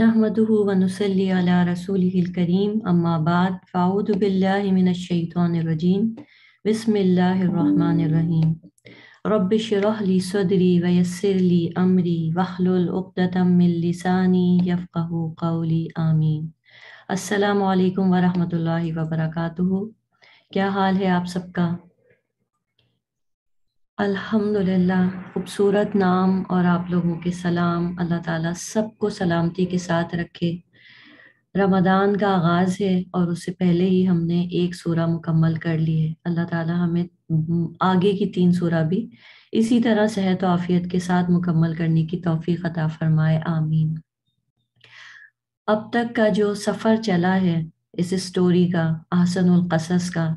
नहमदहु वनुसल्ली अला रसूलिहिल करीम अम्मा बाद फ़ाउदु बिल्लाहि मिनश शैतानिर रजीम बिस्मिल्लाहिर्रहमानिर्रहीम रब्बि शरह ली सदरी व यस्सिर ली अमरी वहलुल उक़दतम मिन लिसानी यफ़क़हु क़ौली आमीन अस्सलाम वालेकुम व रहमतुल्लाहि व बरकातुहू क्या हाल है आप सबका अल्हम्दुलिल्लाह खूबसूरत नाम और आप लोगों के सलाम अल्लाह ताला सबको सलामती के साथ रखे रमदान का आगाज़ है और उससे पहले ही हमने एक सूरह मुकम्मल कर ली है अल्लाह ताला हमें हम्म, आगे की तीन सूरह भी इसी तरह सेहत आफियत के साथ मुकम्मल करने की तोफ़ी अता फरमाए आमीन अब तक का जो सफ़र चला है इस स्टोरी का आहसन कसस का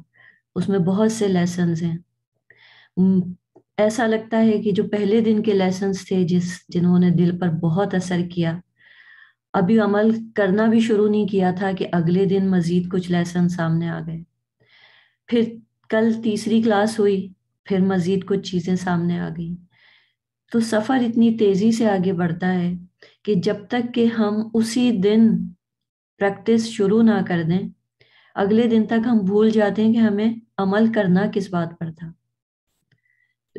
उसमें बहुत से लेसन्स हैं ऐसा लगता है कि जो पहले दिन के लेसन थे जिस जिन्होंने दिल पर बहुत असर किया अभी अमल करना भी शुरू नहीं किया था कि अगले दिन मज़ीद कुछ लेसन सामने आ गए फिर कल तीसरी क्लास हुई फिर मज़ीद कुछ चीज़ें सामने आ गई तो सफ़र इतनी तेज़ी से आगे बढ़ता है कि जब तक कि हम उसी दिन प्रैक्टिस शुरू ना कर दें अगले दिन तक हम भूल जाते हैं कि हमें अमल करना किस बात पर था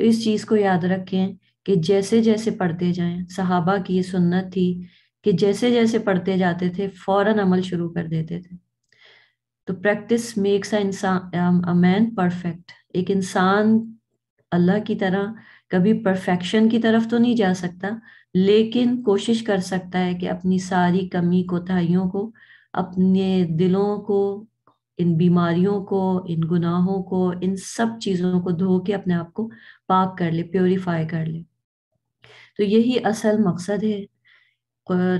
तो इस चीज़ को याद रखें कि जैसे जैसे पढ़ते जाएं सहाबा की ये सुन्नत थी कि जैसे जैसे पढ़ते जाते थे फौरन अमल शुरू कर देते थे तो प्रैक्टिस मेक्स अ इंसान अ मैन परफेक्ट एक इंसान अल्लाह की तरह कभी परफेक्शन की तरफ तो नहीं जा सकता लेकिन कोशिश कर सकता है कि अपनी सारी कमी कोताहियों को अपने दिलों को इन बीमारियों को इन गुनाहों को इन सब चीज़ों को धो के अपने आप को पाक कर ले प्योरीफाई कर ले तो यही असल मकसद है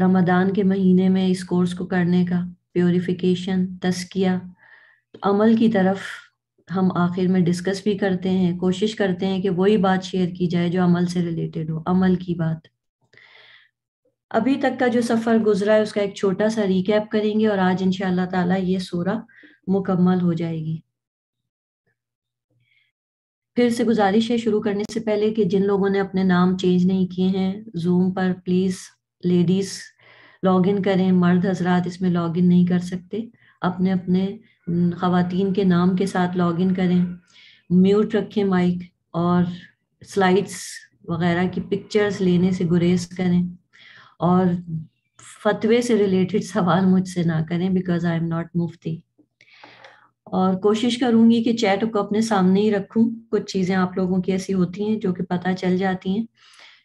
रमदान के महीने में इस कोर्स को करने का प्योरीफिकेशन तस्किया तो अमल की तरफ हम आखिर में डिस्कस भी करते हैं कोशिश करते हैं कि वही बात शेयर की जाए जो अमल से रिलेटेड हो अमल की बात अभी तक का जो सफ़र गुजरा है उसका एक छोटा सा रिकैप करेंगे और आज इन ताला ये सोरा मुकम्मल हो जाएगी फिर से गुजारिश है शुरू करने से पहले कि जिन लोगों ने अपने नाम चेंज नहीं किए हैं जूम पर प्लीज़ लेडीज़ लॉग इन करें मर्द हजरात इसमें लॉग इन नहीं कर सकते अपने अपने खातन के नाम के साथ लॉग इन करें म्यूट रखें माइक और स्लाइड्स वगैरह की पिक्चर्स लेने से गुरेज करें और फतवे से रिलेटेड सवाल मुझसे ना करें बिकॉज आई एम नॉट मुफ्ती और कोशिश करूंगी कि चैट को अपने सामने ही रखूं कुछ चीज़ें आप लोगों की ऐसी होती हैं जो कि पता चल जाती हैं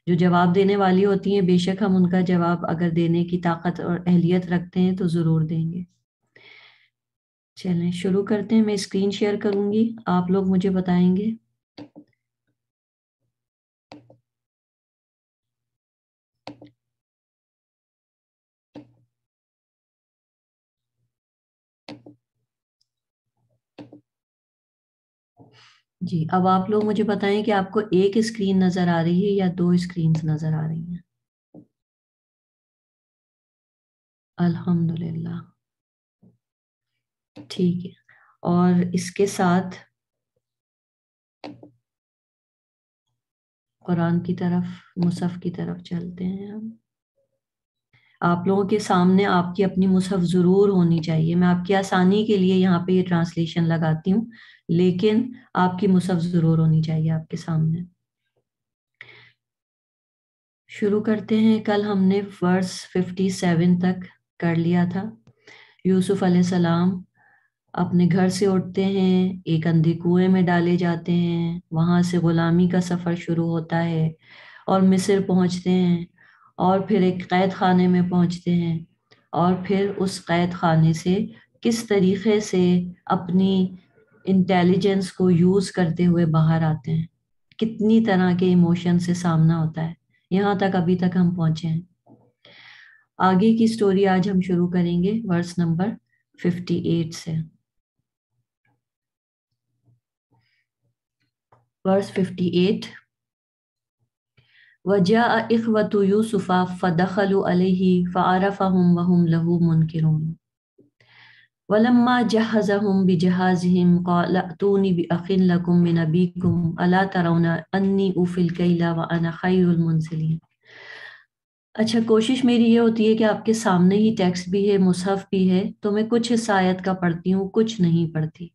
जो जवाब देने वाली होती हैं बेशक हम उनका जवाब अगर देने की ताकत और अहलियत रखते हैं तो ज़रूर देंगे चलें शुरू करते हैं मैं स्क्रीन शेयर करूंगी आप लोग मुझे बताएंगे जी अब आप लोग मुझे बताएं कि आपको एक स्क्रीन नजर आ रही है या दो स्क्रीन नजर आ रही हैं अल्हम्दुलिल्लाह ठीक है और इसके साथ कुरान की तरफ मुसफ़ की तरफ चलते हैं हम आप लोगों के सामने आपकी अपनी मुसहफ ज़रूर होनी चाहिए मैं आपकी आसानी के लिए यहाँ पे ये ट्रांसलेशन लगाती हूँ लेकिन आपकी मुसहफ ज़रूर होनी चाहिए आपके सामने शुरू करते हैं कल हमने वर्स 57 तक कर लिया था यूसुफ सलाम अपने घर से उठते हैं एक अंधे कुएं में डाले जाते हैं वहां से ग़ुलामी का सफ़र शुरू होता है और मिस्र पहुंचते हैं और फिर एक कैद खाने में पहुंचते हैं और फिर उस कैद खाने से किस तरीके से अपनी इंटेलिजेंस को यूज़ करते हुए बाहर आते हैं कितनी तरह के इमोशन से सामना होता है यहाँ तक अभी तक हम पहुँचे हैं आगे की स्टोरी आज हम शुरू करेंगे वर्स नंबर 58 से वर्स 58 वजा इखवत यूसुफ़ा फ़दखल अलही फ़ारफ़म अच्छा कोशिश मेरी ये होती है कि आपके सामने ही टेक्स्ट भी है मुसहफ़ भी है तो मैं कुछ हिस्सा आयत का पढ़ती हूँ कुछ नहीं पढ़ती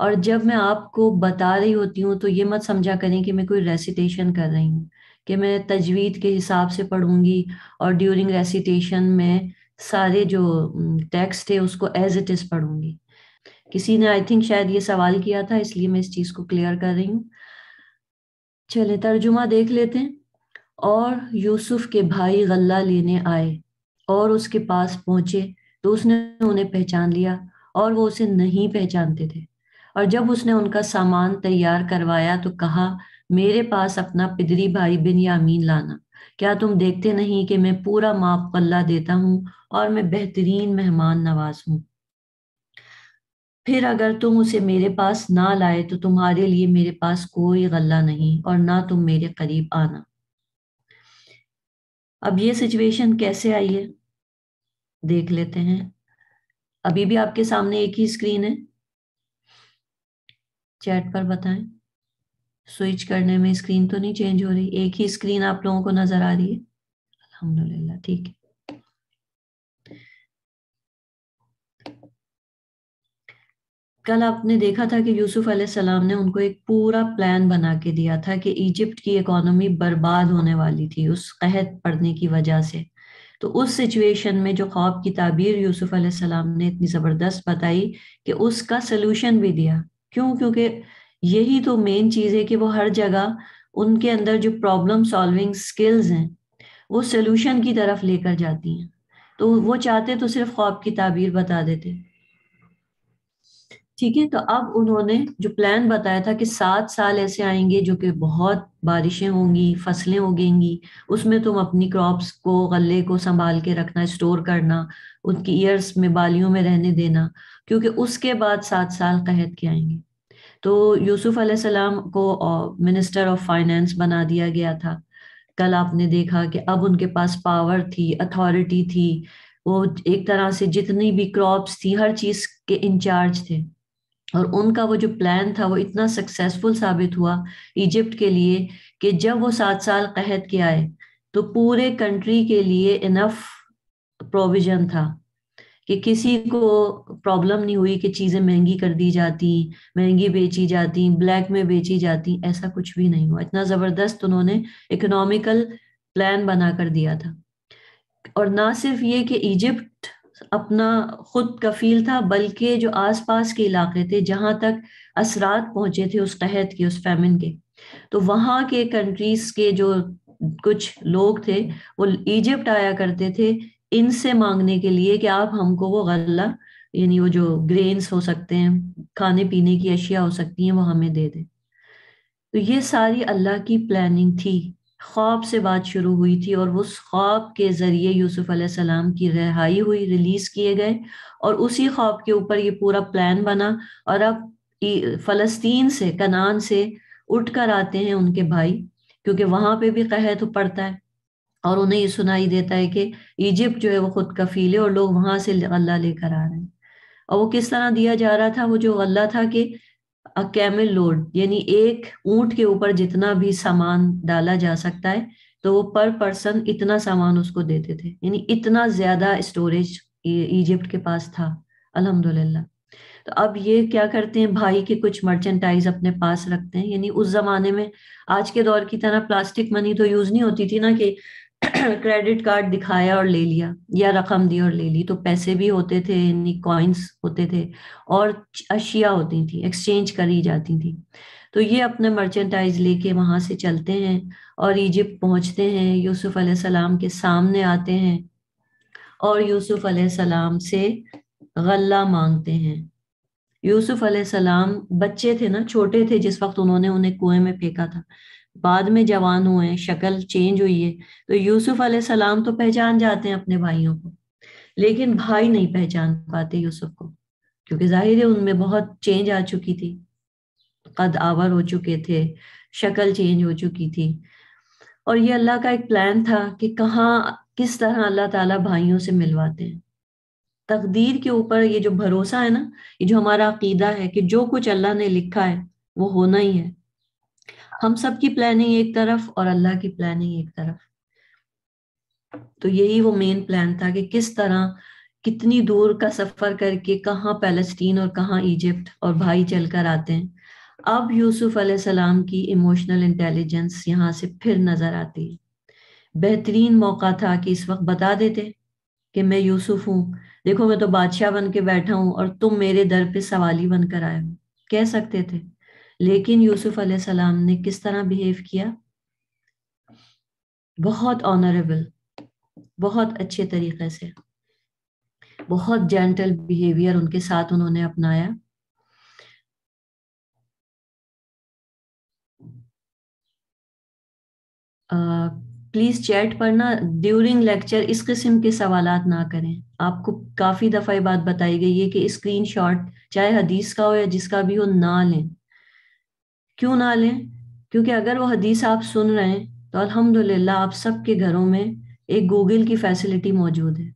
और जब मैं आपको बता रही होती हूँ तो ये मत समझा करें कि मैं कोई रेसिटेशन कर रही हूँ कि मैं तजवीद के हिसाब से पढ़ूंगी और ड्यूरिंग रेसिटेशन में सारे जो टेक्स्ट है उसको एज इट इज़ पढ़ूंगी किसी ने आई थिंक शायद ये सवाल किया था इसलिए मैं इस चीज़ को क्लियर कर रही हूँ चले तर्जुमा देख लेते हैं और यूसुफ के भाई गल्ला लेने आए और उसके पास पहुंचे तो उसने उन्हें पहचान लिया और वो उसे नहीं पहचानते थे और जब उसने उनका सामान तैयार करवाया तो कहा मेरे पास अपना पिदरी भाई बिन यामीन लाना क्या तुम देखते नहीं कि मैं पूरा माप कल्ला देता हूँ और मैं बेहतरीन मेहमान नवाज हूँ फिर अगर तुम उसे मेरे पास ना लाए तो तुम्हारे लिए मेरे पास कोई गल्ला नहीं और ना तुम मेरे करीब आना अब ये सिचुएशन कैसे आई है देख लेते हैं अभी भी आपके सामने एक ही स्क्रीन है चैट पर बताएं स्विच करने में स्क्रीन तो नहीं चेंज हो रही एक ही स्क्रीन आप लोगों को नजर आ रही है अल्हम्दुलिल्लाह ठीक है कल आपने देखा था कि यूसुफ सलाम ने उनको एक पूरा प्लान बना के दिया था कि इजिप्ट की इकोनॉमी बर्बाद होने वाली थी उस कहत पड़ने की वजह से तो उस सिचुएशन में जो ख्वाब की ताबीर यूसुफ सलाम ने इतनी ज़बरदस्त बताई कि उसका सलूशन भी दिया क्यों क्योंकि यही तो मेन चीज़ है कि वो हर जगह उनके अंदर जो प्रॉब्लम सॉल्विंग स्किल्स हैं वो सोल्यूशन की तरफ लेकर जाती हैं तो वो चाहते तो सिर्फ ख्वाब की ताबीर बता देते ठीक है तो अब उन्होंने जो प्लान बताया था कि सात साल ऐसे आएंगे जो कि बहुत बारिशें होंगी फसलें उगेंगी उसमें तुम अपनी क्रॉप्स को गले को संभाल के रखना स्टोर करना उनकी ईयर्स में बालियों में रहने देना क्योंकि उसके बाद सात साल कहत के आएंगे तो यूसुफ सलाम को मिनिस्टर ऑफ फाइनेंस बना दिया गया था कल आपने देखा कि अब उनके पास पावर थी अथॉरिटी थी वो एक तरह से जितनी भी क्रॉप्स थी हर चीज़ के इंचार्ज थे और उनका वो जो प्लान था वो इतना सक्सेसफुल साबित हुआ इजिप्ट के लिए कि जब वो सात साल कहत के आए तो पूरे कंट्री के लिए इनफ प्रोविजन था कि किसी को प्रॉब्लम नहीं हुई कि चीजें महंगी कर दी जाती महंगी बेची जाती ब्लैक में बेची जाती ऐसा कुछ भी नहीं हुआ इतना जबरदस्त उन्होंने इकोनॉमिकल प्लान बना कर दिया था और ना सिर्फ ये कि इजिप्ट अपना खुद कफील था बल्कि जो आसपास के इलाके थे जहां तक असरात पहुंचे थे उस कहत के उस फैमिन के तो वहां के कंट्रीज के जो कुछ लोग थे वो इजिप्ट आया करते थे इनसे मांगने के लिए कि आप हमको वो गल्ला यानी वो जो ग्रेन्स हो सकते हैं खाने पीने की अशिया हो सकती हैं वो हमें दे दें तो ये सारी अल्लाह की प्लानिंग थी ख्वाब से बात शुरू हुई थी और उस ख्वाब के ज़रिए यूसुफ सलाम की रिहाई हुई रिलीज़ किए गए और उसी ख्वाब के ऊपर ये पूरा प्लान बना और अब फ़लस्तीन से कनान से उठ कर आते हैं उनके भाई क्योंकि वहां पे भी कहत पड़ता है और उन्हें ये सुनाई देता है कि इजिप्ट जो है वो खुद कफील है और लोग वहां से गल्ला लेकर आ रहे हैं और वो किस तरह दिया जा रहा था वो जो गल्ला था कि कैमल लोड यानी एक ऊंट के ऊपर जितना भी सामान डाला जा सकता है तो वो पर पर्सन इतना सामान उसको देते थे यानी इतना ज्यादा स्टोरेज इजिप्ट के पास था अल्हम्दुलिल्लाह तो अब ये क्या करते हैं भाई के कुछ मर्चेंटाइज अपने पास रखते हैं यानी उस जमाने में आज के दौर की तरह प्लास्टिक मनी तो यूज नहीं होती थी ना कि क्रेडिट कार्ड दिखाया और ले लिया या रकम दी और ले ली तो पैसे भी होते थे यानी कॉइन्स होते थे और अशिया होती थी एक्सचेंज करी जाती थी तो ये अपने मर्चेंटाइज लेके वहां से चलते हैं और इजिप्ट पहुंचते हैं यूसुफ सलाम के सामने आते हैं और यूसुफ सलाम से गल्ला मांगते हैं यूसुफ सलाम बच्चे थे ना छोटे थे जिस वक्त उन्होंने उन्हें कुएं में फेंका था बाद में जवान हुए हैं शक्ल चेंज हुई है तो यूसुफ सलाम तो पहचान जाते हैं अपने भाइयों को लेकिन भाई नहीं पहचान पाते यूसुफ को क्योंकि जाहिर है उनमें बहुत चेंज आ चुकी थी कद आवर हो चुके थे शक्ल चेंज हो चुकी थी और ये अल्लाह का एक प्लान था कि कहाँ किस तरह अल्लाह ताला भाइयों से मिलवाते हैं तकदीर के ऊपर ये जो भरोसा है ना ये जो हमारा अकीदा है कि जो कुछ अल्लाह ने लिखा है वो होना ही है हम सब की प्लानिंग एक तरफ और अल्लाह की प्लानिंग एक तरफ तो यही वो मेन प्लान था कि किस तरह कितनी दूर का सफर करके कहाँ पैलेस्टीन और कहाँ इजिप्ट और भाई चलकर आते हैं अब यूसुफ सलाम की इमोशनल इंटेलिजेंस यहाँ से फिर नजर आती है बेहतरीन मौका था कि इस वक्त बता देते कि मैं यूसुफ हूँ देखो मैं तो बादशाह बन के बैठा हूँ और तुम मेरे दर पे सवाली बनकर आए हो कह सकते थे लेकिन यूसुफ सलाम ने किस तरह बिहेव किया बहुत ऑनरेबल बहुत अच्छे तरीके से बहुत जेंटल बिहेवियर उनके साथ उन्होंने अपनाया प्लीज चैट पर ना ड्यूरिंग लेक्चर इस किस्म के सवाल ना करें आपको काफी दफा ये बात बताई गई है कि स्क्रीन शॉट चाहे हदीस का हो या जिसका भी हो ना लें क्यों ना लें क्योंकि अगर वो हदीस आप सुन रहे हैं तो अल्हम्दुलिल्लाह आप सबके घरों में एक गूगल की फैसिलिटी मौजूद है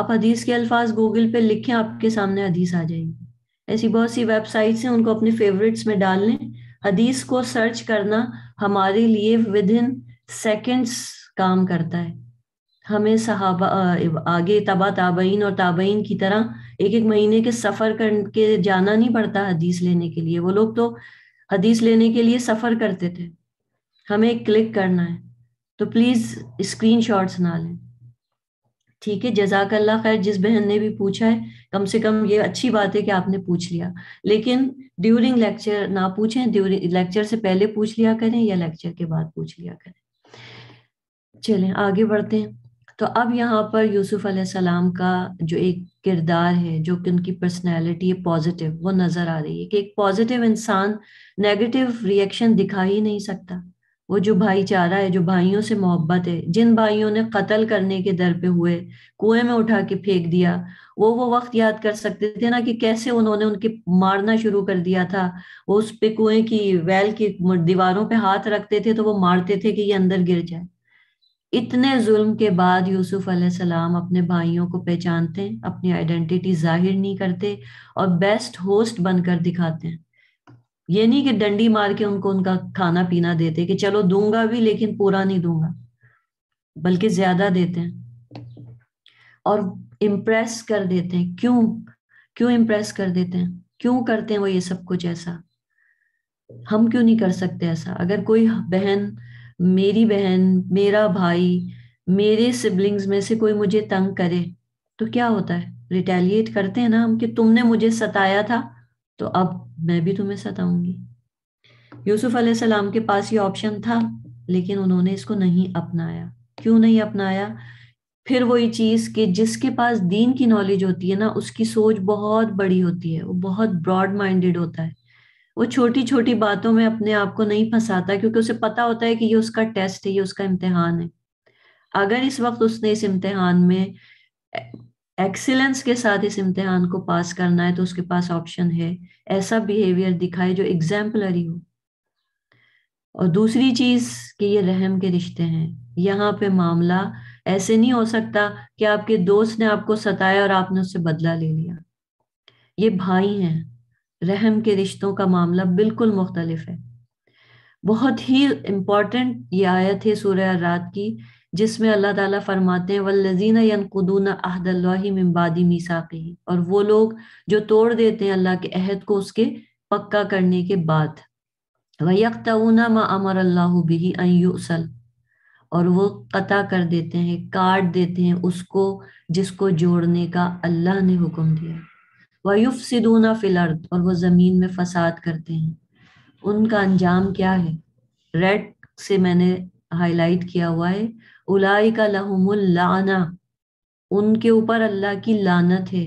आप हदीस के अल्फाज गूगल पे लिखें आपके सामने हदीस आ जाएगी ऐसी बहुत सी वेबसाइट्स हैं उनको अपने फेवरेट्स में डाल लें हदीस को सर्च करना हमारे लिए विद इन सेकेंड्स काम करता है हमें सहाबा आगे तबा ताबईन और ताबईन की तरह एक एक महीने के सफ़र करके जाना नहीं पड़ता हदीस लेने के लिए वो लोग तो हदीस लेने के लिए सफ़र करते थे हमें क्लिक करना है तो प्लीज़ स्क्रीन शॉट्स ना लें ठीक है जजाकल्ला खैर जिस बहन ने भी पूछा है कम से कम ये अच्छी बात है कि आपने पूछ लिया लेकिन ड्यूरिंग लेक्चर ना पूछें ड्यूरिंग लेक्चर से पहले पूछ लिया करें या लेक्चर के बाद पूछ लिया करें चलें आगे बढ़ते हैं तो अब यहाँ पर यूसुफ सलाम का जो एक किरदार है जो कि उनकी पर्सनैलिटी है पॉजिटिव वो नज़र आ रही है कि एक पॉजिटिव इंसान नेगेटिव रिएक्शन दिखा ही नहीं सकता वो जो भाईचारा है जो भाइयों से मोहब्बत है जिन भाइयों ने कत्ल करने के दर पे हुए कुएं में उठा के फेंक दिया वो वो वक्त याद कर सकते थे ना कि कैसे उन्होंने उनके मारना शुरू कर दिया था वो उस पे कुएं की वैल की दीवारों पे हाथ रखते थे तो वो मारते थे कि ये अंदर गिर जाए इतने जुल्म के बाद यूसुफ सलाम अपने भाइयों को पहचानते हैं अपनी आइडेंटिटी जाहिर नहीं करते और बेस्ट होस्ट बनकर दिखाते हैं ये नहीं कि डंडी मार के उनको उनका खाना पीना देते कि चलो दूंगा भी लेकिन पूरा नहीं दूंगा बल्कि ज्यादा देते हैं और इम्प्रेस कर देते हैं क्यों क्यों इम्प्रेस कर देते हैं क्यों करते हैं वो ये सब कुछ ऐसा हम क्यों नहीं कर सकते ऐसा अगर कोई बहन मेरी बहन मेरा भाई मेरे सिबलिंग्स में से कोई मुझे तंग करे तो क्या होता है रिटेलिएट करते हैं ना हम कि तुमने मुझे सताया था तो अब मैं भी तुम्हें सताऊंगी यूसुफ अलैहिस्सलाम के पास ये ऑप्शन था लेकिन उन्होंने इसको नहीं अपनाया क्यों नहीं अपनाया फिर वही चीज कि जिसके पास दीन की नॉलेज होती है ना उसकी सोच बहुत बड़ी होती है वो बहुत ब्रॉड माइंडेड होता है वो छोटी छोटी बातों में अपने आप को नहीं फंसाता क्योंकि उसे पता होता है कि ये उसका टेस्ट है ये उसका इम्तिहान है अगर इस वक्त उसने इस इम्तिहान में एक्सीलेंस के साथ इस इम्तिहान को पास करना है तो उसके पास ऑप्शन है ऐसा बिहेवियर दिखाए जो एग्जाम्पलरी हो और दूसरी चीज कि ये रहम के रिश्ते हैं यहाँ पे मामला ऐसे नहीं हो सकता कि आपके दोस्त ने आपको सताया और आपने उससे बदला ले लिया ये भाई हैं रहम के रिश्तों का मामला बिल्कुल मुख्तलिफ है बहुत ही इम्पॉर्टेंट ये आयत है सूर्य रात की जिसमें अल्लाह ताला फरमाते हैं वल्लजीना अहदल्लाही मिम्बादी मीसाकी और वो लोग जो तोड़ देते हैं अल्लाह के अहद को उसके पक्का करने के बाद वयकतना मा अमर अल्लाह बिही और वो कता कर देते हैं काट देते हैं उसको जिसको जोड़ने का अल्लाह ने हुक्म दिया वयुफ सिदूना फिलर्द और वो ज़मीन में फसाद करते हैं उनका अंजाम क्या है रेड से मैंने हाईलाइट किया हुआ है उलाई का लाना उनके ऊपर अल्लाह की लानत है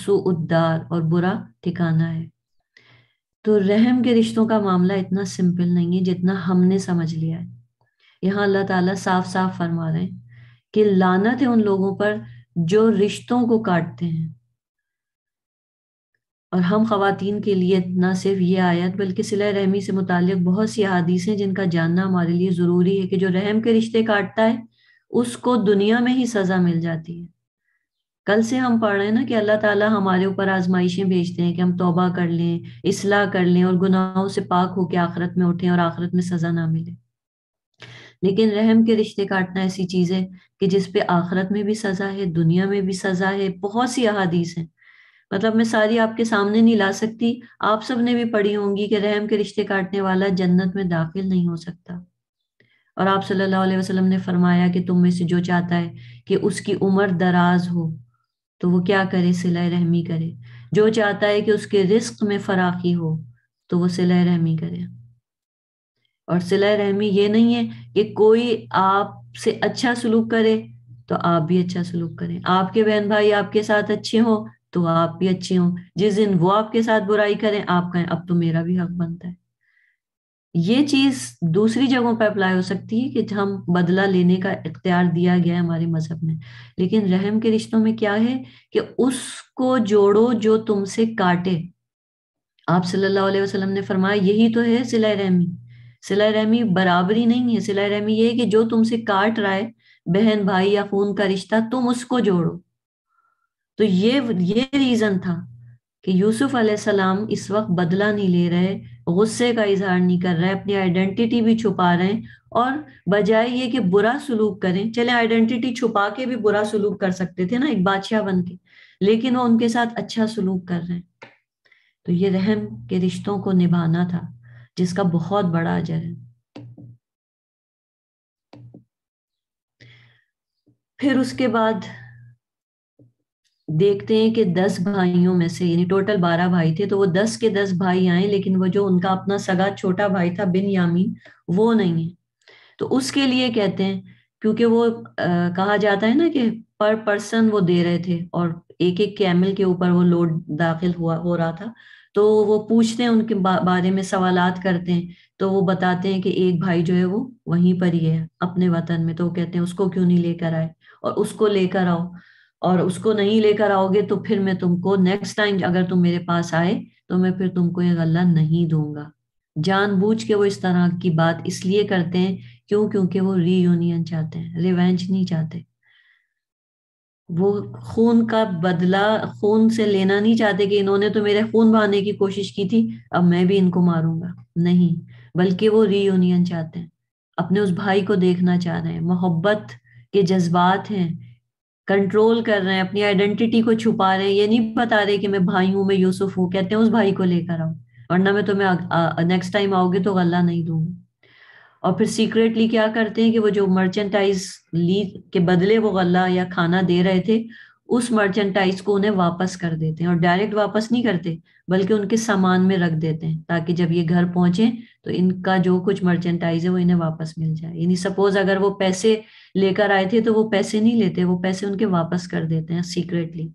सु उद्दार और बुरा ठिकाना है तो रहम के रिश्तों का मामला इतना सिंपल नहीं है जितना हमने समझ लिया है यहाँ अल्लाह ताला साफ साफ फरमा रहे हैं कि लानत है उन लोगों पर जो रिश्तों को काटते हैं और हम खातन के लिए न सिर्फ ये आयत बल्कि सिला रहमी से मुतल बहुत सी अदीस हैं जिनका जानना हमारे लिए ज़रूरी है कि जो रहम के रिश्ते काटता है उसको दुनिया में ही सज़ा मिल जाती है कल से हम पढ़ रहे हैं ना कि अल्लाह ताला हमारे ऊपर आजमाइशें भेजते हैं कि हम तोबा कर लें इसलाह कर लें और गुनाहों से पाक होकर आखरत में उठें और आखरत में सज़ा ना मिले लेकिन रहम के रिश्ते काटना ऐसी चीज़ है कि जिसपे आखरत में भी सज़ा है दुनिया में भी सज़ा है बहुत सी अहादीस हैं मतलब मैं सारी आपके सामने नहीं ला सकती आप सब ने भी पढ़ी होंगी कि रहम के रिश्ते काटने वाला जन्नत में दाखिल नहीं हो सकता और आप सल्लल्लाहु अलैहि वसल्लम ने फरमाया कि तुम में से जो चाहता है कि उसकी उम्र दराज हो तो वो क्या करे सिला रहमी करे जो चाहता है कि उसके रिस्क में फराकी हो तो वो सिला रहमी करे और सिला रहमी ये नहीं है कि कोई आपसे अच्छा सलूक करे तो आप भी अच्छा सलूक करें आपके बहन भाई आपके साथ अच्छे हो तो आप भी अच्छे हो जिस दिन वो आपके साथ बुराई करें आप कहें अब तो मेरा भी हक बनता है ये चीज दूसरी जगहों पर अप्लाई हो सकती है कि हम बदला लेने का इख्तियार दिया गया है हमारे मजहब में लेकिन रहम के रिश्तों में क्या है कि उसको जोड़ो जो तुमसे काटे आप सल्लल्लाहु अलैहि वसल्लम ने फरमाया यही तो है सिलाई रहमी सिला रहमी बराबरी नहीं है सिला रहमी ये है कि जो तुमसे काट रहा है बहन भाई या खून का रिश्ता तुम उसको जोड़ो तो ये ये रीजन था कि यूसुफ सलाम इस वक्त बदला नहीं ले रहे गुस्से का इजहार नहीं कर रहे अपनी आइडेंटिटी भी छुपा रहे हैं और बजाय ये कि बुरा सलूक करें चले आइडेंटिटी छुपा के भी बुरा सलूक कर सकते थे ना एक बादशाह बन के लेकिन वो उनके साथ अच्छा सलूक कर रहे हैं तो ये रहम के रिश्तों को निभाना था जिसका बहुत बड़ा अजर है फिर उसके बाद देखते हैं कि दस भाइयों में से यानी टोटल बारह भाई थे तो वो दस के दस भाई आए लेकिन वो जो उनका अपना सगा छोटा भाई था बिन यामीन वो नहीं है तो उसके लिए कहते हैं क्योंकि वो आ, कहा जाता है ना कि पर पर्सन वो दे रहे थे और एक एक कैमल के ऊपर वो लोड दाखिल हुआ हो रहा था तो वो पूछते हैं उनके बा, बारे में सवाल करते हैं तो वो बताते हैं कि एक भाई जो है वो वहीं पर ही है अपने वतन में तो वो कहते हैं उसको क्यों नहीं लेकर आए और उसको लेकर आओ और उसको नहीं लेकर आओगे तो फिर मैं तुमको नेक्स्ट टाइम अगर तुम मेरे पास आए तो मैं फिर तुमको ये गल्ला नहीं दूंगा जानबूझ के वो इस तरह की बात इसलिए करते हैं क्यों क्योंकि वो रीयूनियन चाहते हैं रिवेंज नहीं चाहते वो खून का बदला खून से लेना नहीं चाहते कि इन्होंने तो मेरे खून बहाने की कोशिश की थी अब मैं भी इनको मारूंगा नहीं बल्कि वो रीयूनियन चाहते हैं अपने उस भाई को देखना चाह रहे हैं मोहब्बत के जज्बात हैं कंट्रोल कर रहे हैं अपनी आइडेंटिटी को छुपा रहे हैं ये नहीं बता रहे कि मैं भाई हूँ मैं यूसुफ हूँ कहते हैं उस भाई को लेकर आओ वरना मैं तुम्हें नेक्स्ट टाइम आओगे तो गला नहीं दूंगा और फिर सीक्रेटली क्या करते हैं कि वो जो मर्चेंटाइज ली के बदले वो गला या खाना दे रहे थे उस मर्चेंटाइज को उन्हें वापस कर देते हैं और डायरेक्ट वापस नहीं करते बल्कि उनके सामान में रख देते हैं ताकि जब ये घर पहुंचे तो इनका जो कुछ मर्चेंटाइज है वो इन्हें वापस मिल जाए यानी सपोज अगर वो पैसे लेकर आए थे तो वो पैसे नहीं लेते वो पैसे उनके वापस कर देते हैं सीक्रेटली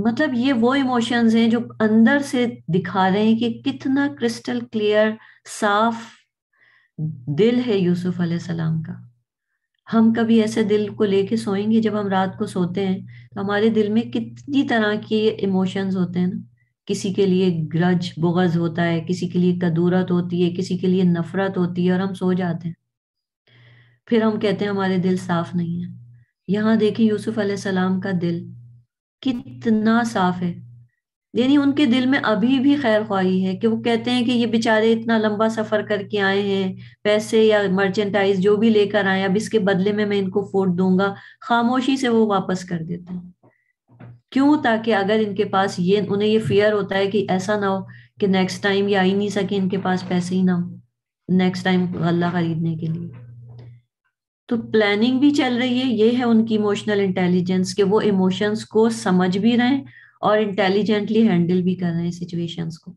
मतलब ये वो इमोशंस हैं जो अंदर से दिखा रहे हैं कि कितना क्रिस्टल क्लियर साफ दिल है यूसुफ अलैहिस्सलाम का हम कभी ऐसे दिल को लेके सोएंगे जब हम रात को सोते हैं तो हमारे दिल में कितनी तरह के इमोशंस होते हैं ना किसी के लिए ग्रज बुगज होता है किसी के लिए कदूरत होती है किसी के लिए नफरत होती है और हम सो जाते हैं फिर हम कहते हैं हमारे दिल साफ नहीं है यहाँ देखें यूसुफ सलाम का दिल कितना साफ है यानी उनके दिल में अभी भी खैर ख्वाही है कि वो कहते हैं कि ये बेचारे इतना लंबा सफर करके आए हैं पैसे या मर्चेंटाइज जो भी लेकर आए अब इसके बदले में मैं इनको फोट दूंगा खामोशी से वो वापस कर देते हैं क्यों ताकि अगर इनके पास ये उन्हें ये फियर होता है कि ऐसा ना हो कि नेक्स्ट टाइम ये आ ही नहीं सके इनके पास पैसे ही ना हो नेक्स्ट टाइम गला खरीदने के लिए तो प्लानिंग भी चल रही है ये है उनकी इमोशनल इंटेलिजेंस कि वो इमोशंस को समझ भी रहे हैं और इंटेलिजेंटली हैंडल भी कर रहे हैं सिचुएशंस को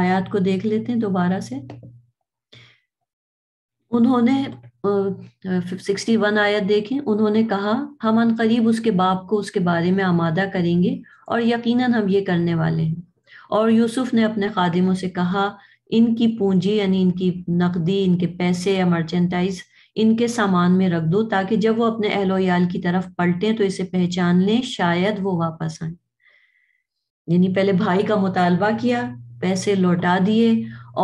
आयात को देख लेते हैं दोबारा से उन्होंने सिक्सटी वन आयत देखें उन्होंने कहा हम अन करीब उसके बाप को उसके बारे में आमादा करेंगे और यकीनन हम ये करने वाले हैं और यूसुफ ने अपने खादिमों से कहा इनकी पूंजी यानी इनकी नकदी इनके पैसे या मर्चेंटाइज इनके सामान में रख दो ताकि जब वो अपने अहलोयाल की तरफ पलटे तो इसे पहचान लें शायद वो वापस आए यानी पहले भाई का मुतालबा किया पैसे लौटा दिए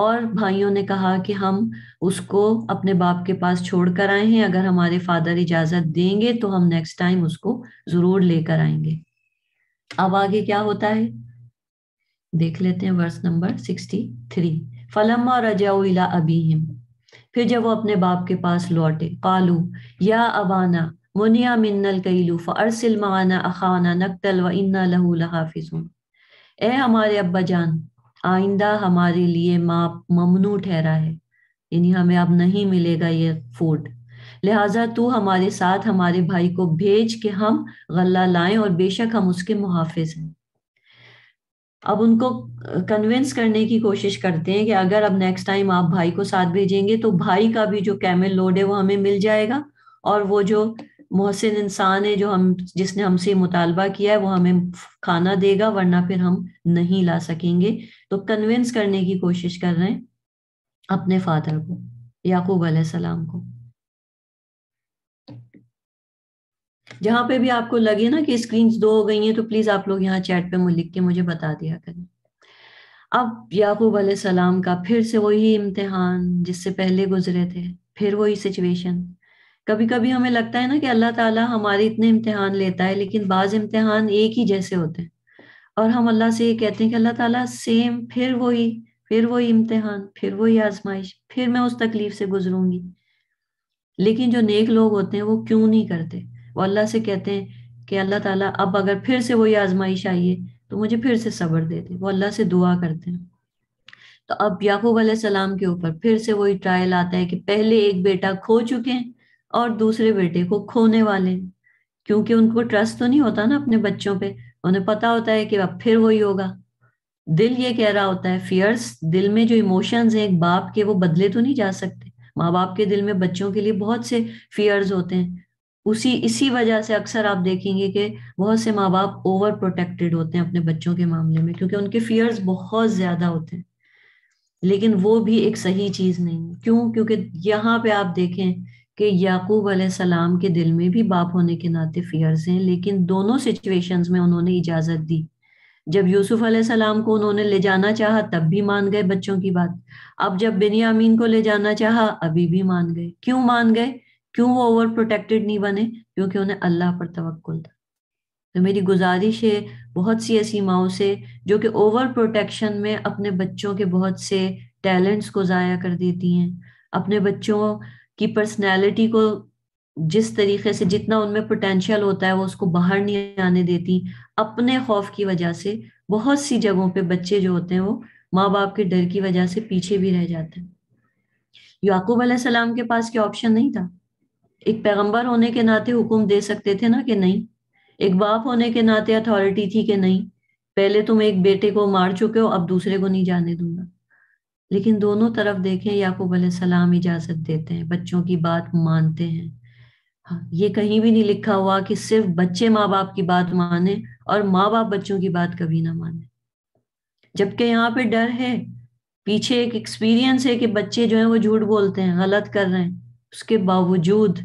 और भाइयों ने कहा कि हम उसको अपने बाप के पास छोड़ कर आए हैं अगर हमारे फादर इजाजत देंगे तो हम नेक्स्ट टाइम उसको जरूर लेकर आएंगे अब आगे क्या होता है देख लेते हैं वर्स नंबर सिक्सटी थ्री फलम और रजाउला अभी फिर जब वो अपने बाप के पास लौटे कालू या अबाना मुनिया मिन्नल कईलू फ़रसिल माना अखाना नकतल व इन्ना लहू लहाफिजून ए हमारे अब्बा जान आइंदा हमारे लिए माप ममनू ठहरा है यानी हमें अब नहीं मिलेगा ये फूड लिहाजा तू हमारे साथ हमारे भाई को भेज के हम गल्ला लाएं और बेशक हम उसके मुहाफिज हैं अब उनको कन्विंस करने की कोशिश करते हैं कि अगर अब नेक्स्ट टाइम आप भाई को साथ भेजेंगे तो भाई का भी जो कैमल लोड है वो हमें मिल जाएगा और वो जो मोहसिन इंसान है जो हम जिसने हमसे मुतालबा किया है वो हमें खाना देगा वरना फिर हम नहीं ला सकेंगे तो कन्विंस करने की कोशिश कर रहे हैं अपने फादर को याकूब सलाम को जहाँ पे भी आपको लगे ना कि स्क्रीन दो हो गई हैं तो प्लीज आप लोग यहाँ चैट पे मुझे लिख के मुझे बता दिया करें अब याकूब सलाम का फिर से वही इम्तिहान जिससे पहले गुजरे थे फिर वही सिचुएशन कभी कभी हमें लगता है ना कि अल्लाह ताला हमारे इतने इम्तिहान लेता है लेकिन बाज इम्तिहान एक ही जैसे होते हैं और हम अल्लाह से ये कहते हैं कि अल्लाह ताला सेम फिर वही फिर वही इम्तिहान फिर वही आजमाइश फिर मैं उस तकलीफ से गुजरूंगी लेकिन जो नेक लोग होते हैं वो क्यों नहीं करते वो अल्लाह से कहते हैं कि अल्लाह ताला अब अगर फिर से वही आजमाइश आइए तो मुझे फिर से सब्र दे दे वो अल्लाह से दुआ करते हैं तो अब याकूब सलाम के ऊपर फिर से वही ट्रायल आता है कि पहले एक बेटा खो चुके हैं और दूसरे बेटे को खोने वाले हैं क्योंकि उनको ट्रस्ट तो नहीं होता ना अपने बच्चों पे उन्हें पता होता है कि अब फिर वही होगा दिल ये कह रहा होता है फियर्स दिल में जो इमोशंस हैं एक बाप के वो बदले तो नहीं जा सकते माँ बाप के दिल में बच्चों के लिए बहुत से फियर्स होते हैं उसी इसी वजह से अक्सर आप देखेंगे कि बहुत से माँ बाप ओवर प्रोटेक्टेड होते हैं अपने बच्चों के मामले में क्योंकि उनके फियर्स बहुत ज्यादा होते हैं लेकिन वो भी एक सही चीज नहीं है क्यों क्योंकि यहाँ पे आप देखें कि याकूब सलाम के दिल में भी बाप होने के नाते फियर्स हैं लेकिन दोनों सिचुएशंस में उन्होंने इजाजत दी जब यूसुफ सलाम को उन्होंने ले जाना चाहा तब भी मान गए बच्चों की बात अब जब बिनियामीन को ले जाना चाहा अभी भी मान गए क्यों मान गए क्यों वो ओवर प्रोटेक्टेड नहीं बने क्योंकि उन्हें अल्लाह पर तवक्ल था तो मेरी गुजारिश है बहुत सी ऐसी माओ से जो कि ओवर प्रोटेक्शन में अपने बच्चों के बहुत से टैलेंट्स को ज़ाया कर देती हैं अपने बच्चों की पर्सनैलिटी को जिस तरीके से जितना उनमें पोटेंशियल होता है वो उसको बाहर नहीं आने देती अपने खौफ की वजह से बहुत सी जगहों पे बच्चे जो होते हैं वो माँ बाप के डर की वजह से पीछे भी रह जाते हैं याकूब सलाम के पास क्या ऑप्शन नहीं था एक पैगंबर होने के नाते हुक्म दे सकते थे ना कि नहीं एक बाप होने के नाते अथॉरिटी थी कि नहीं पहले तुम एक बेटे को मार चुके हो अब दूसरे को नहीं जाने दूंगा लेकिन दोनों तरफ देखें याकूब सलाम इजाजत देते हैं बच्चों की बात मानते हैं हाँ, ये कहीं भी नहीं लिखा हुआ कि सिर्फ बच्चे माँ बाप की बात माने और माँ बाप बच्चों की बात कभी ना माने जबकि यहाँ पे डर है पीछे एक एक्सपीरियंस है कि बच्चे जो है वो झूठ बोलते हैं गलत कर रहे हैं उसके बावजूद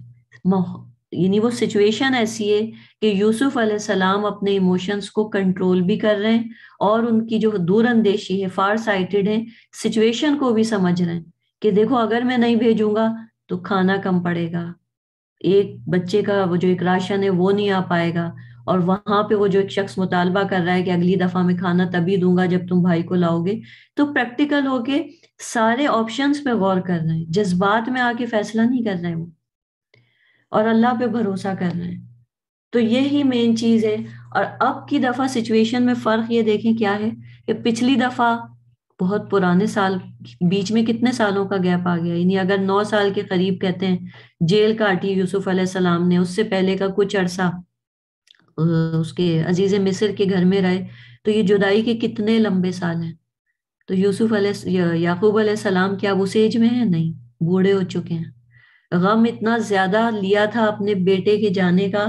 यानी वो सिचुएशन ऐसी है कि यूसुफ सलाम अपने इमोशंस को कंट्रोल भी कर रहे हैं और उनकी जो दूरअंदेशी है फार साइटेड है सिचुएशन को भी समझ रहे हैं कि देखो अगर मैं नहीं भेजूंगा तो खाना कम पड़ेगा एक बच्चे का वो जो एक राशन है वो नहीं आ पाएगा और वहां पे वो जो एक शख्स मुतालबा कर रहा है कि अगली दफा मैं खाना तभी दूंगा जब तुम भाई को लाओगे तो प्रैक्टिकल होके सारे ऑप्शंस पे गौर कर रहे हैं जज्बात में आके फैसला नहीं कर रहे वो और अल्लाह पे भरोसा कर रहे हैं तो ये ही मेन चीज है और अब की दफा सिचुएशन में फर्क ये देखें क्या है कि पिछली दफा बहुत पुराने साल बीच में कितने सालों का गैप आ गया यानी अगर नौ साल के करीब कहते हैं जेल काटी यूसुफ सलाम ने उससे पहले का कुछ अरसा उसके अजीज मिस्र के घर में रहे तो ये जुदाई के कितने लंबे साल हैं तो यूसुफ याकूब सलाम क्या उस एज में है नहीं बूढ़े हो चुके हैं गम इतना ज्यादा लिया था अपने बेटे के जाने का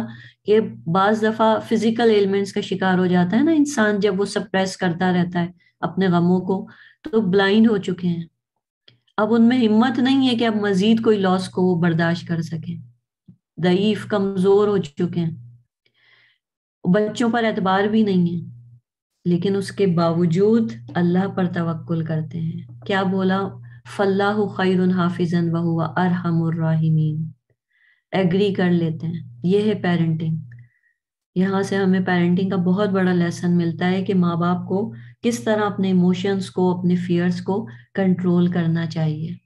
कि बाज दफा फिजिकल एलिमेंट्स का शिकार हो जाता है ना इंसान जब वो सप्रेस करता रहता है अपने गमों को तो ब्लाइंड हो चुके हैं अब उनमें हिम्मत नहीं है कि अब मजीद कोई लॉस को वो बर्दाश्त कर सकें दईफ कमजोर हो चुके हैं बच्चों पर एतबार भी नहीं है लेकिन उसके बावजूद अल्लाह पर तवक्कुल करते हैं क्या बोला फल्लाह खैर हाफिजन वहुआ अरहमराहिमीन एग्री कर लेते हैं ये है पेरेंटिंग यहाँ से हमें पेरेंटिंग का बहुत बड़ा लेसन मिलता है कि माँ बाप को किस तरह अपने इमोशंस को अपने फियर्स को कंट्रोल करना चाहिए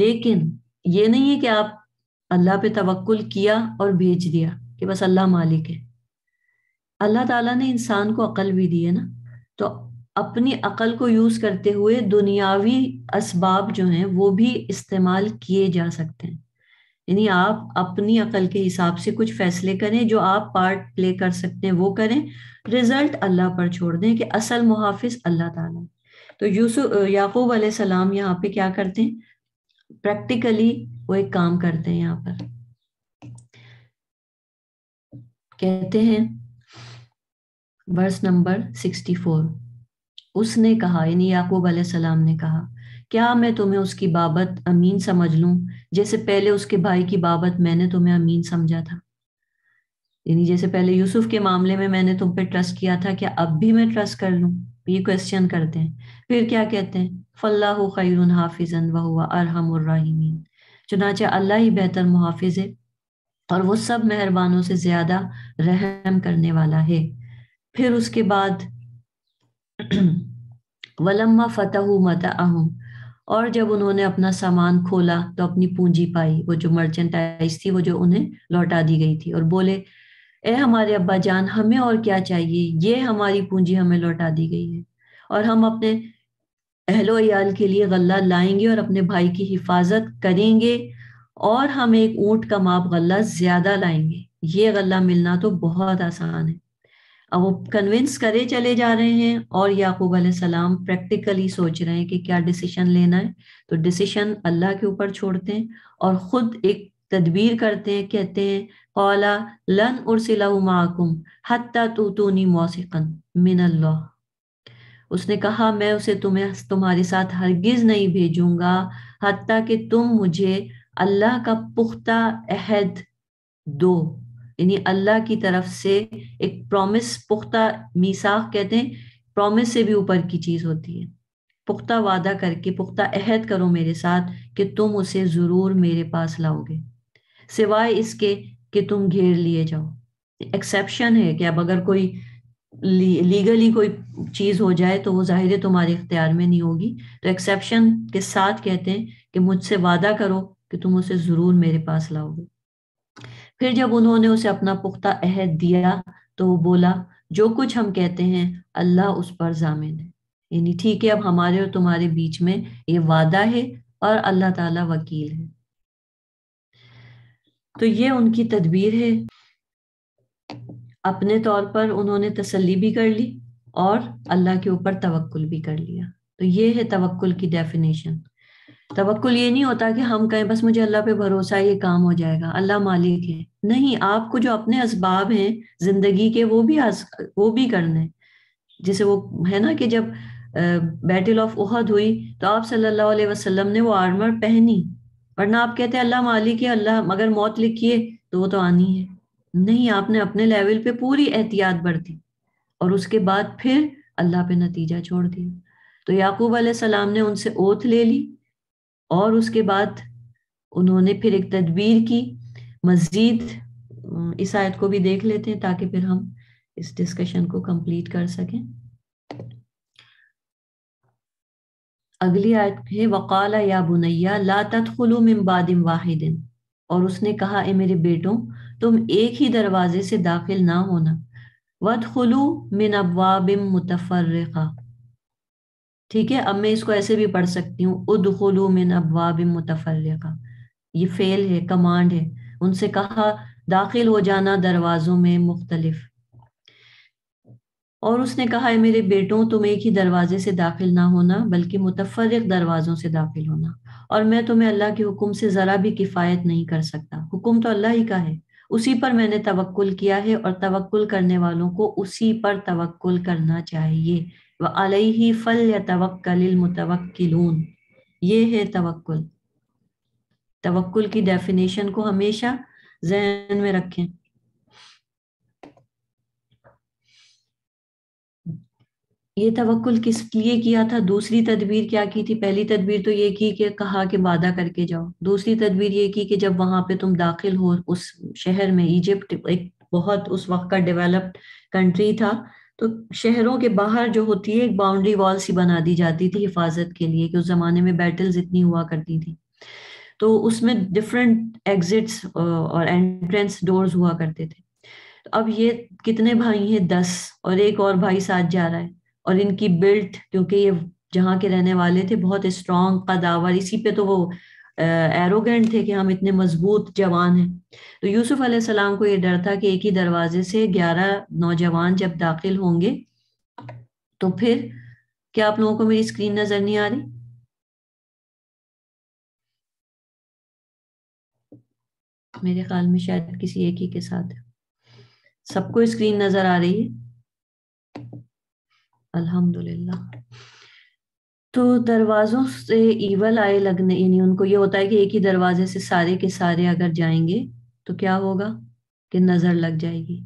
लेकिन ये नहीं है कि आप अल्लाह पे तवक्कुल किया और भेज दिया कि बस अल्लाह मालिक है अल्लाह ताला ने इंसान को अकल भी दी है ना तो अपनी अकल को यूज करते हुए दुनियावी इसबाब जो हैं वो भी इस्तेमाल किए जा सकते हैं यानी आप अपनी अकल के हिसाब से कुछ फैसले करें जो आप पार्ट प्ले कर सकते हैं वो करें रिजल्ट अल्लाह पर छोड़ दें कि असल मुहाफिज अल्लाह ताला तो यूसु याकूब सलाम यहाँ पे क्या करते हैं प्रैक्टिकली वो एक काम करते हैं यहाँ पर कहते हैं वर्स नंबर फोर उसने कहा यानी याकूब सलाम ने कहा क्या मैं तुम्हें उसकी बाबत अमीन समझ लूं जैसे पहले उसके भाई की बाबत मैंने तुम्हें अमीन समझा था यानी जैसे पहले यूसुफ के मामले में मैंने तुम पे ट्रस्ट किया था क्या अब भी मैं ट्रस्ट कर लूं ये क्वेश्चन करते हैं फिर क्या कहते हैं फल्लाह खैर हाफिजन हुआ अरहमीन चुनाचे अल्लाह ही बेहतर मुहाफिज है और वो सब मेहरबानों से ज्यादा रहम करने वाला है फिर उसके बाद वलम्मा मत मताहम और जब उन्होंने अपना सामान खोला तो अपनी पूंजी पाई वो जो मर्चेंटाइज थी वो जो उन्हें लौटा दी गई थी और बोले ए हमारे अब्बा जान हमें और क्या चाहिए ये हमारी पूंजी हमें लौटा दी गई है और हम अपने अहलो याल के लिए गला लाएंगे और अपने भाई की हिफाजत करेंगे और हम एक ऊंट का माप गला ज्यादा लाएंगे ये गला मिलना तो बहुत आसान है अब वो कन्विंस करे चले जा रहे हैं और याकूब सलाम प्रैक्टिकली सोच रहे हैं कि क्या डिसीशन लेना है तो डिसीशन अल्लाह के ऊपर छोड़ते हैं और ख़ुद एक तदबीर करते हैं कहते हैं कौला लन उर्सिलाकुम हत्ता तो नी तूनी मिन अल्लाह उसने कहा मैं उसे तुम्हें तुम्हारे साथ हरगिज नहीं भेजूंगा हती कि तुम मुझे अल्लाह का पुख्ता अहद दो यानी अल्लाह की तरफ से एक प्रॉमिस पुख्ता मीसाख कहते हैं प्रॉमिस से भी ऊपर की चीज़ होती है पुख्ता वादा करके पुख्ता अहद करो मेरे साथ कि तुम उसे ज़रूर मेरे पास लाओगे सिवाय इसके कि तुम घेर लिए जाओ एक्सेप्शन है कि अब अगर कोई लीगली कोई चीज़ हो जाए तो वो जाहिर है तुम्हारे इख्तियार में नहीं होगी तो एक्सेप्शन के साथ कहते हैं कि मुझसे वादा करो कि तुम उसे ज़रूर मेरे पास लाओगे फिर जब उन्होंने उसे अपना पुख्ता अहद दिया तो वो बोला जो कुछ हम कहते हैं अल्लाह उस पर जामिन है यानी ठीक है अब हमारे और तुम्हारे बीच में ये वादा है और अल्लाह ताला वकील है तो ये उनकी तदबीर है अपने तौर पर उन्होंने तसल्ली भी कर ली और अल्लाह के ऊपर तवक्ल भी कर लिया तो ये है तवक्कुल की डेफिनेशन तवक्ल ये नहीं होता कि हम कहें बस मुझे अल्लाह पे भरोसा है ये काम हो जाएगा अल्लाह मालिक है नहीं आपको जो अपने इसबाब हैं जिंदगी के वो भी वो भी करने जैसे वो है ना कि जब बैटल ऑफ उहद हुई तो आप सल्लल्लाहु अलैहि वसल्लम ने वो आर्मर पहनी वरना आप कहते हैं अल्लाह मालिक है अल्लाह मगर मौत लिखिए तो वो तो आनी है नहीं आपने अपने लेवल पे पूरी एहतियात बरती और उसके बाद फिर अल्लाह पे नतीजा छोड़ दिया तो याकूब सलाम ने उनसे ओथ ले ली और उसके बाद उन्होंने फिर एक तदबीर की मजीद इस आयत को भी देख लेते हैं ताकि फिर हम इस डिस्कशन को कंप्लीट कर सकें अगली आयत है वकाल या बुनैया ला तदखलु मिम बादिम वाहिदिन और उसने कहा ए मेरे बेटों तुम एक ही दरवाजे से दाखिल ना होना खुलू मिन मुतफर रेखा ठीक है अब मैं इसको ऐसे भी पढ़ सकती हूँ उदखुलू मिन अबवाब का ये फेल है कमांड है उनसे कहा दाखिल हो जाना दरवाजों में मुख्तलिफ और उसने कहा है मेरे बेटों तुम एक ही दरवाजे से दाखिल ना होना बल्कि मुतफरक दरवाजों से दाखिल होना और मैं तुम्हें अल्लाह के हुक्म से ज़रा भी किफ़ायत नहीं कर सकता हुक्म तो अल्लाह ही का है उसी पर मैंने तवक्ल किया है और तवक्ल करने वालों को उसी पर तवक्कुल करना चाहिए व अलही फल तवक्ल मुतवक्लून ये है तवक्ल तवक्ल की डेफिनेशन को हमेशा जहन में रखें ये तवक्ल किस लिए किया था दूसरी तदबीर क्या की थी पहली तदबीर तो ये की कि कहा कि वादा करके जाओ दूसरी तदबीर ये की कि जब वहां पे तुम दाखिल हो उस शहर में इजिप्ट एक बहुत उस वक्त का डेवलप्ड कंट्री था तो शहरों के बाहर जो होती है एक बाउंड्री वॉल सी बना दी जाती थी हिफाजत के लिए कि उस जमाने में बैटल्स इतनी हुआ करती थी तो उसमें डिफरेंट एग्जिट्स और एंट्रेंस डोर्स हुआ करते थे तो अब ये कितने भाई हैं दस और एक और भाई साथ जा रहा है और इनकी बिल्ट क्योंकि ये जहाँ के रहने वाले थे बहुत स्ट्रॉन्ग कदावर इसी पे तो वो एरोगेंट थे कि हम इतने मजबूत जवान हैं तो यूसुफ अलैहिस्सलाम को ये डर था कि एक ही दरवाजे से ग्यारह नौजवान जब दाखिल होंगे तो फिर क्या आप लोगों को मेरी स्क्रीन नजर नहीं आ रही मेरे ख्याल में शायद किसी एक ही के साथ सबको स्क्रीन नजर आ रही है अल्हम्दुलिल्लाह तो दरवाजों से ईवल आए लगने यानी उनको ये होता है कि एक ही दरवाजे से सारे के सारे अगर जाएंगे तो क्या होगा कि नज़र लग जाएगी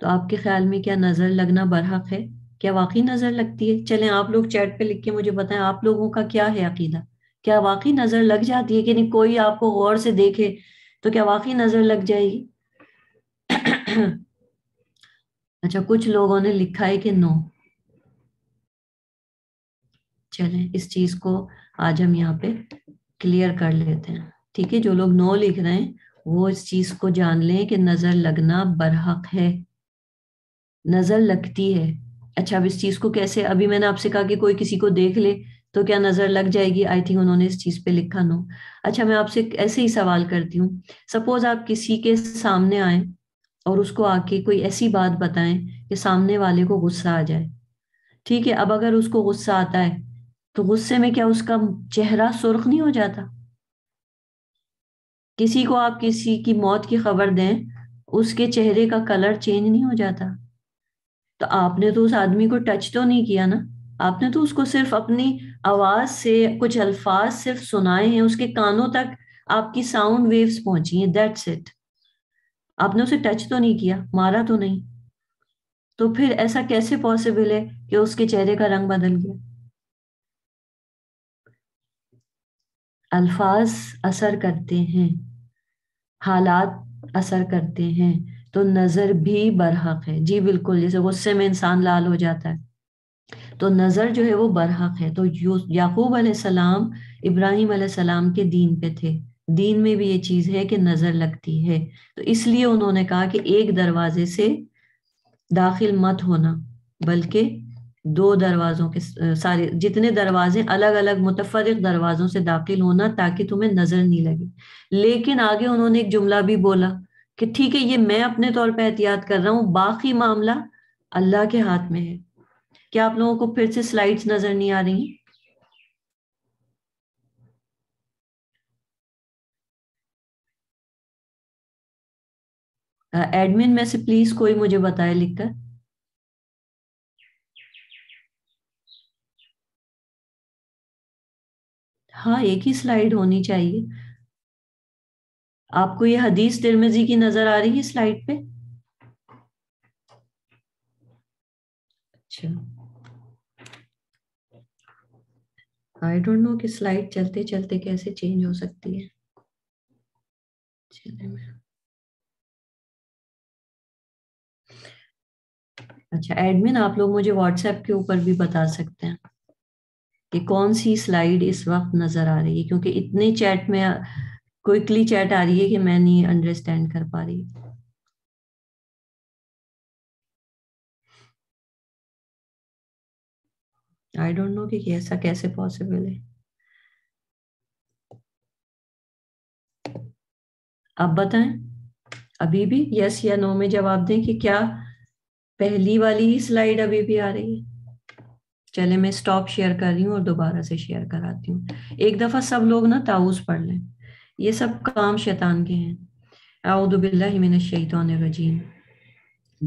तो आपके ख्याल में क्या नज़र लगना बरहक है क्या वाकई नज़र लगती है चलें आप लोग चैट पे लिख के मुझे बताएं आप लोगों का क्या है अकीदा क्या वाकई नज़र लग जाती है कि नहीं कोई आपको गौर से देखे तो क्या वाकई नज़र लग जाएगी अच्छा कुछ लोगों ने लिखा है कि नो चलें इस चीज को आज हम यहाँ पे क्लियर कर लेते हैं ठीक है जो लोग नो लिख रहे हैं वो इस चीज को जान लें कि नजर लगना बरहक है नजर लगती है अच्छा अब इस चीज को कैसे अभी मैंने आपसे कहा कि कोई किसी को देख ले तो क्या नजर लग जाएगी आई थिंक उन्होंने इस चीज पे लिखा नो अच्छा मैं आपसे ऐसे ही सवाल करती हूँ सपोज आप किसी के सामने आए और उसको आके कोई ऐसी बात बताएं कि सामने वाले को गुस्सा आ जाए ठीक है अब अगर उसको गुस्सा आता है तो गुस्से में क्या उसका चेहरा सुर्ख नहीं हो जाता किसी को आप किसी की मौत की खबर दें उसके चेहरे का कलर चेंज नहीं हो जाता तो आपने तो उस आदमी को टच तो नहीं किया ना आपने तो उसको सिर्फ अपनी आवाज से कुछ अल्फाज सिर्फ सुनाए हैं उसके कानों तक आपकी साउंड वेव्स पहुंची हैं दैट्स इट आपने उसे टच तो नहीं किया मारा तो नहीं तो फिर ऐसा कैसे पॉसिबल है कि उसके चेहरे का रंग बदल गया अल्फाज असर करते हैं हालात असर करते हैं तो नज़र भी बरहक है जी बिल्कुल जैसे गुस्से में इंसान लाल हो जाता है तो नज़र जो है वो बरहक है तो याकूब अलैहिस्सलाम इब्राहिम सलाम के दीन पे थे दीन में भी ये चीज़ है कि नज़र लगती है तो इसलिए उन्होंने कहा कि एक दरवाजे से दाखिल मत होना बल्कि दो दरवाजों के सारे जितने दरवाजे अलग अलग मुतफरक दरवाजों से दाखिल होना ताकि तुम्हें नजर नहीं लगे लेकिन आगे उन्होंने एक जुमला भी बोला कि ठीक है ये मैं अपने तौर पर एहतियात कर रहा हूँ बाकी मामला अल्लाह के हाथ में है क्या आप लोगों को फिर से स्लाइड्स नजर नहीं आ रही है? एडमिन में से प्लीज कोई मुझे बताए लिखकर हाँ एक ही स्लाइड होनी चाहिए आपको ये हदीस तिरमिजी की नजर आ रही है स्लाइड पे अच्छा आई डोंट नो कि स्लाइड चलते चलते कैसे चेंज हो सकती है अच्छा एडमिन आप लोग मुझे व्हाट्सएप के ऊपर भी बता सकते हैं कि कौन सी स्लाइड इस वक्त नज़र आ रही है क्योंकि इतने चैट में क्विकली चैट आ रही है कि मैं नहीं अंडरस्टैंड कर पा रही आई डोंट नो कि ऐसा कैसे पॉसिबल है अब बताएं अभी भी यस या नो में जवाब दें कि क्या पहली वाली ही स्लाइड अभी भी आ रही है चले मैं स्टॉप शेयर कर रही हूँ और दोबारा से शेयर कराती हूँ एक दफा सब लोग ना ताउस पढ़ लें ये सब काम शैतान के हैं आउदबिल्लिमिन शैतान रजीम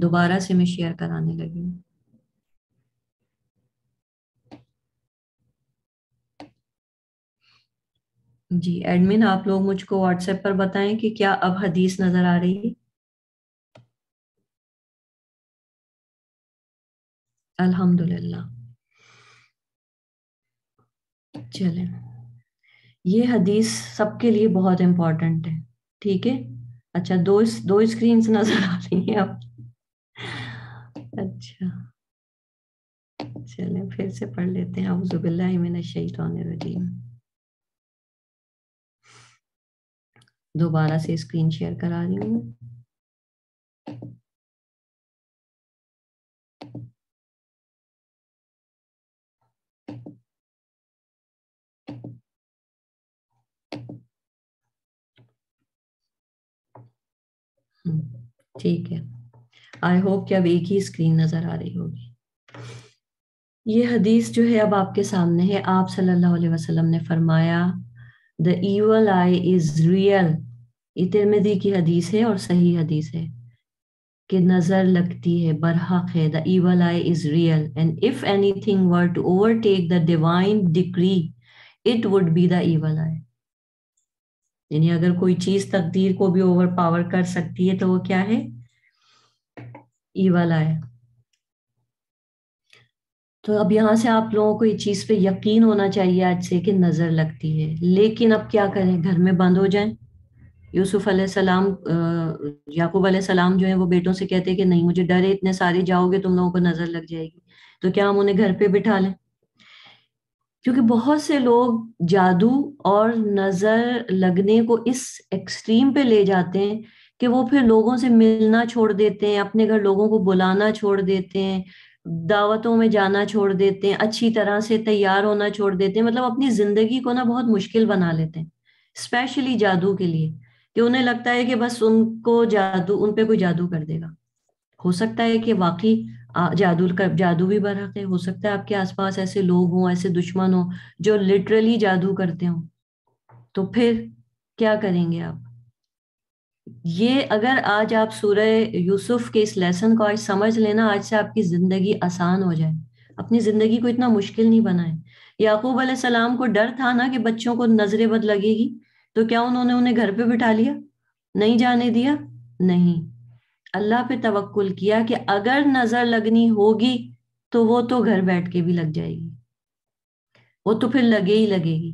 दोबारा से मैं शेयर कराने लगी हूँ जी एडमिन आप लोग मुझको व्हाट्सएप पर बताएं कि क्या अब हदीस नजर आ रही है अल्हम्दुलिल्लाह चले ये हदीस सबके लिए बहुत इम्पोर्टेंट है ठीक है अच्छा दो दो स्क्रीन नजर आ रही है आप अच्छा चले फिर से पढ़ लेते हैं मैंने अबूज़ुबिल्लाशैतरजीम दोबारा से स्क्रीन शेयर करा रही हूँ ठीक है आई होप कि अब एक ही स्क्रीन नजर आ रही होगी ये हदीस जो है अब आपके सामने है आप सल्लल्लाहु अलैहि वसल्लम ने फरमाया the evil eye is real ये तिरमिदी की हदीस है और सही हदीस है कि नजर लगती है बरहक है the evil eye is real and if thing were to overtake the divine decree it would be the evil eye यानी अगर कोई चीज तकदीर को भी ओवर पावर कर सकती है तो वो क्या है ई e वाला है तो अब यहां से आप लोगों को इस चीज पे यकीन होना चाहिए आज से कि नजर लगती है लेकिन अब क्या करें घर में बंद हो जाएं यूसुफ सलाम याकूब सलाम जो है वो बेटों से कहते हैं कि नहीं मुझे डर है इतने सारे जाओगे तुम लोगों को नजर लग जाएगी तो क्या हम उन्हें घर पे बिठा लें क्योंकि बहुत से लोग जादू और नज़र लगने को इस एक्सट्रीम पे ले जाते हैं कि वो फिर लोगों से मिलना छोड़ देते हैं अपने घर लोगों को बुलाना छोड़ देते हैं दावतों में जाना छोड़ देते हैं अच्छी तरह से तैयार होना छोड़ देते हैं मतलब अपनी जिंदगी को ना बहुत मुश्किल बना लेते हैं स्पेशली जादू के लिए कि उन्हें लगता है कि बस उनको जादू उन पर कोई जादू कर देगा हो सकता है कि वाकई जादू का जादू भी बरहक है हो सकता है आपके आसपास ऐसे लोग हों ऐसे दुश्मन हों जो लिटरली जादू करते हों तो फिर क्या करेंगे आप ये अगर आज आप सूर्य यूसुफ के इस लेसन को आज समझ लेना आज से आपकी जिंदगी आसान हो जाए अपनी जिंदगी को इतना मुश्किल नहीं बनाए याकूब सलाम को डर था ना कि बच्चों को नजरे बद लगेगी तो क्या उन्होंने उन्हें घर पे बिठा लिया नहीं जाने दिया नहीं अल्लाह पे तवक्कुल किया कि अगर नजर लगनी होगी तो वो तो घर बैठ के भी लग जाएगी वो तो फिर लगे ही लगेगी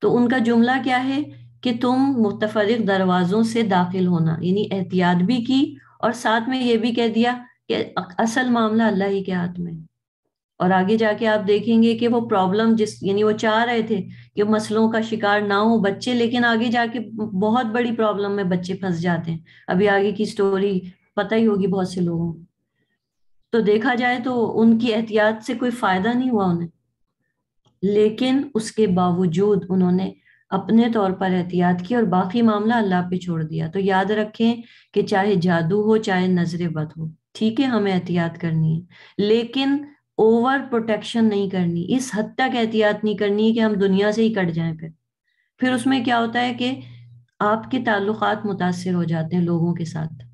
तो उनका जुमला क्या है कि तुम मुतफरक दरवाजों से दाखिल होना यानी एहतियात भी की और साथ में ये भी कह दिया कि असल मामला अल्लाह ही के हाथ में और आगे जाके आप देखेंगे कि वो प्रॉब्लम जिस यानी वो चाह रहे थे कि मसलों का शिकार ना हो बच्चे लेकिन आगे जाके बहुत बड़ी प्रॉब्लम में बच्चे फंस जाते हैं अभी आगे की स्टोरी पता ही होगी बहुत से लोगों को तो देखा जाए तो उनकी एहतियात से कोई फायदा नहीं हुआ उन्हें लेकिन उसके बावजूद उन्होंने अपने तौर पर एहतियात की और बाकी मामला अल्लाह पे छोड़ दिया तो याद रखें कि चाहे जादू हो चाहे नजरे बद हो ठीक है हमें एहतियात करनी है लेकिन ओवर प्रोटेक्शन नहीं करनी इस हद तक एहतियात नहीं करनी है कि हम दुनिया से ही कट जाएं फिर फिर उसमें क्या होता है कि आपके ताल्लुकात मुतासर हो जाते हैं लोगों के साथ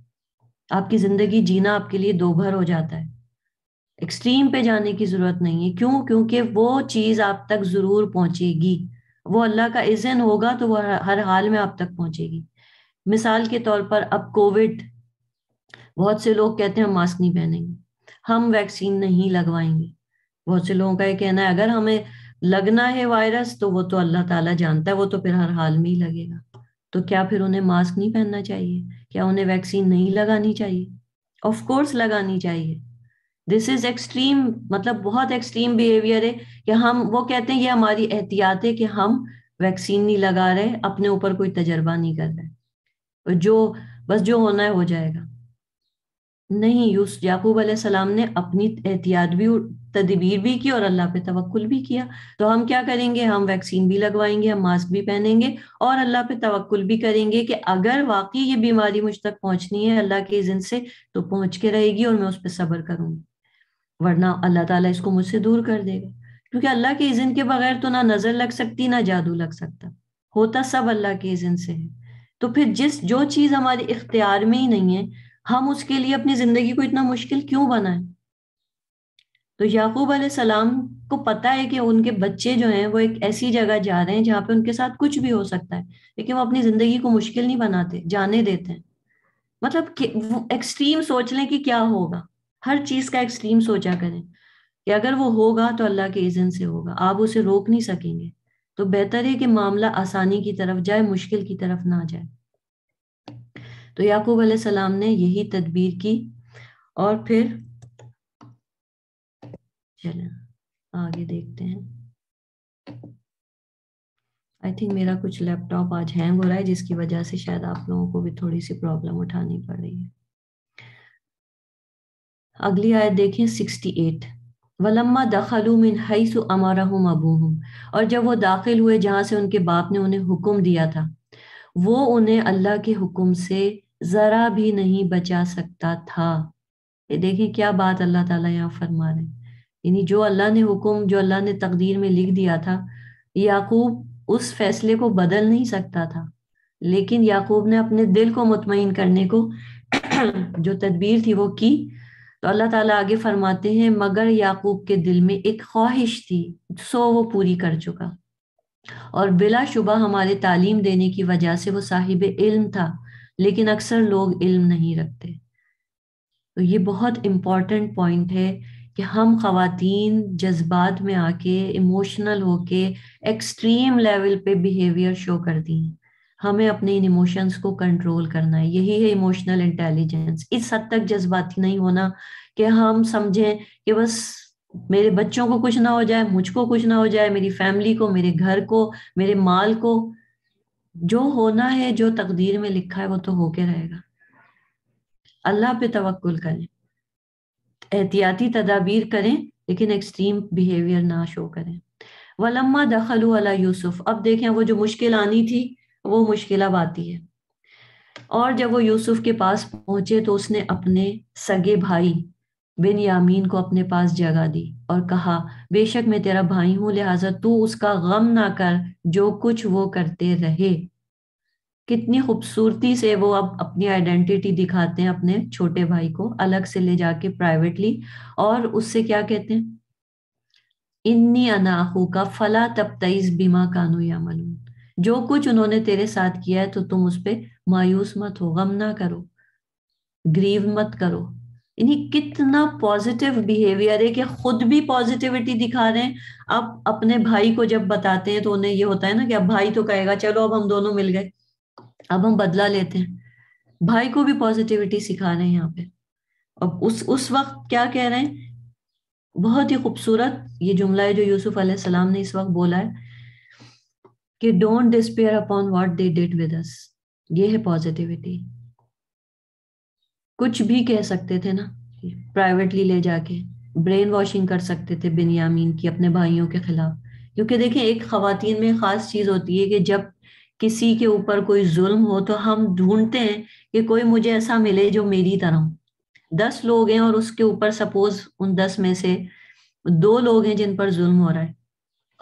आपकी जिंदगी जीना आपके लिए दोभर हो जाता है एक्सट्रीम पे जाने की जरूरत नहीं है क्यों क्योंकि वो चीज आप तक जरूर पहुंचेगी वो अल्लाह का इजन होगा तो वह हर हाल में आप तक पहुंचेगी मिसाल के तौर पर अब कोविड बहुत से लोग कहते हैं हम मास्क नहीं पहनेंगे हम वैक्सीन नहीं लगवाएंगे बहुत से लोगों का ये कहना है अगर हमें लगना है वायरस तो वो तो अल्लाह ताला जानता है वो तो फिर हर हाल में ही लगेगा तो क्या फिर उन्हें मास्क नहीं पहनना चाहिए क्या उन्हें वैक्सीन नहीं लगानी चाहिए ऑफ कोर्स लगानी चाहिए दिस इज एक्सट्रीम मतलब बहुत एक्सट्रीम बिहेवियर है कि हम वो कहते हैं ये हमारी एहतियात है कि हम वैक्सीन नहीं लगा रहे अपने ऊपर कोई तजर्बा नहीं कर रहे और जो बस जो होना है हो जाएगा नहीं यूस याकूब सलाम ने अपनी एहतियात भी तदबीर भी की और अल्लाह पे तवक्ल भी किया तो हम क्या करेंगे हम वैक्सीन भी लगवाएंगे हम मास्क भी पहनेंगे और अल्लाह पे तवक्ल भी करेंगे कि अगर वाकई ये बीमारी मुझ तक पहुंचनी है अल्लाह के इज़्ज़त से तो पहुंच के रहेगी और मैं उस पर सब्र करूंगी वरना अल्लाह ताला इसको मुझसे दूर कर देगा क्योंकि अल्लाह के इज़्ज़त के बगैर तो ना नज़र लग सकती ना जादू लग सकता होता सब अल्लाह के इज़्ज़त से है तो फिर जिस जो चीज़ हमारे इख्तियार में ही नहीं है हम उसके लिए अपनी ज़िंदगी को इतना मुश्किल क्यों बनाएं तो याकूब सलाम को पता है कि उनके बच्चे जो हैं वो एक ऐसी जगह जा रहे हैं जहाँ पे उनके साथ कुछ भी हो सकता है लेकिन वो अपनी जिंदगी को मुश्किल नहीं बनाते जाने देते हैं मतलब एक्सट्रीम सोच लें कि क्या होगा हर चीज का एक्सट्रीम सोचा करें कि अगर वो होगा तो अल्लाह के इजन से होगा आप उसे रोक नहीं सकेंगे तो बेहतर है कि मामला आसानी की तरफ जाए मुश्किल की तरफ ना जाए तो याकूब सलाम ने यही तदबीर की और फिर चलें आगे देखते हैं आई थिंक मेरा कुछ लैपटॉप आज हैंग हो रहा है जिसकी वजह से शायद आप लोगों को भी थोड़ी सी प्रॉब्लम उठानी पड़ रही है अगली आयत देखें 68 वलम्मा दखलू मिन हईसु अमारहम अबूहम और जब वो दाखिल हुए जहां से उनके बाप ने उन्हें हुक्म दिया था वो उन्हें अल्लाह के हुक्म से ज़रा भी नहीं बचा सकता था ये देखें क्या बात अल्लाह ताला यहाँ फरमा रहे हैं यानी जो अल्लाह ने हुक्म जो अल्लाह ने तकदीर में लिख दिया था याकूब उस फैसले को बदल नहीं सकता था लेकिन याकूब ने अपने दिल को मुतमिन करने को जो तदबीर थी वो की तो अल्लाह ताला आगे फरमाते हैं मगर याकूब के दिल में एक ख्वाहिश थी सो वो पूरी कर चुका और बिला शुबा हमारे तालीम देने की वजह से वो साहिब इल्म था लेकिन अक्सर लोग इल्म नहीं रखते तो ये बहुत इम्पॉर्टेंट पॉइंट है कि हम खातन जज्बात में आके इमोशनल होके एक्सट्रीम लेवल पे बिहेवियर शो कर दी हमें अपने इन इमोशंस को कंट्रोल करना है यही है इमोशनल इंटेलिजेंस इस हद तक जज्बाती नहीं होना कि हम समझें कि बस मेरे बच्चों को कुछ ना हो जाए मुझको कुछ ना हो जाए मेरी फैमिली को मेरे घर को मेरे माल को जो होना है जो तकदीर में लिखा है वो तो होके रहेगा अल्लाह पे तवक्ल करें एहतियाती तदाबीर करें लेकिन एक्सट्रीम बिहेवियर ना शो करें वलम्मा दखलू अला यूसुफ अब देखें वो जो मुश्किल आनी थी वो मुश्किल अब आती है और जब वो यूसुफ के पास पहुंचे तो उसने अपने सगे भाई बिन यामीन को अपने पास जगह दी और कहा बेशक मैं तेरा भाई हूँ लिहाजा तू उसका गम ना कर जो कुछ वो करते रहे कितनी खूबसूरती से वो अब अपनी आइडेंटिटी दिखाते हैं अपने छोटे भाई को अलग से ले जाके प्राइवेटली और उससे क्या कहते हैं इन्नी अनाहू का फला तईस बीमा कानू या मनू जो कुछ उन्होंने तेरे साथ किया है तो तुम उस पर मायूस मत हो गम ना करो ग्रीव मत करो यानी कितना पॉजिटिव बिहेवियर है कि खुद भी पॉजिटिविटी दिखा रहे हैं अब अपने भाई को जब बताते हैं तो उन्हें ये होता है ना कि अब भाई तो कहेगा चलो अब हम दोनों मिल गए अब हम बदला लेते हैं भाई को भी पॉजिटिविटी सिखा रहे हैं यहाँ पे अब उस उस वक्त क्या कह रहे हैं बहुत ही खूबसूरत ये जुमला है जो यूसुफ अलैहिस्सलाम ने इस वक्त बोला है कि don't despair upon what they did with us ये है पॉजिटिविटी कुछ भी कह सकते थे ना प्राइवेटली ले जाके ब्रेन वॉशिंग कर सकते थे बिन यामीन की अपने भाइयों के खिलाफ क्योंकि देखें एक खातन में खास चीज होती है कि जब किसी के ऊपर कोई जुल्म हो तो हम ढूंढते हैं कि कोई मुझे ऐसा मिले जो मेरी तरह दस लोग हैं और उसके ऊपर सपोज उन दस में से दो लोग हैं जिन पर जुल्म हो रहा है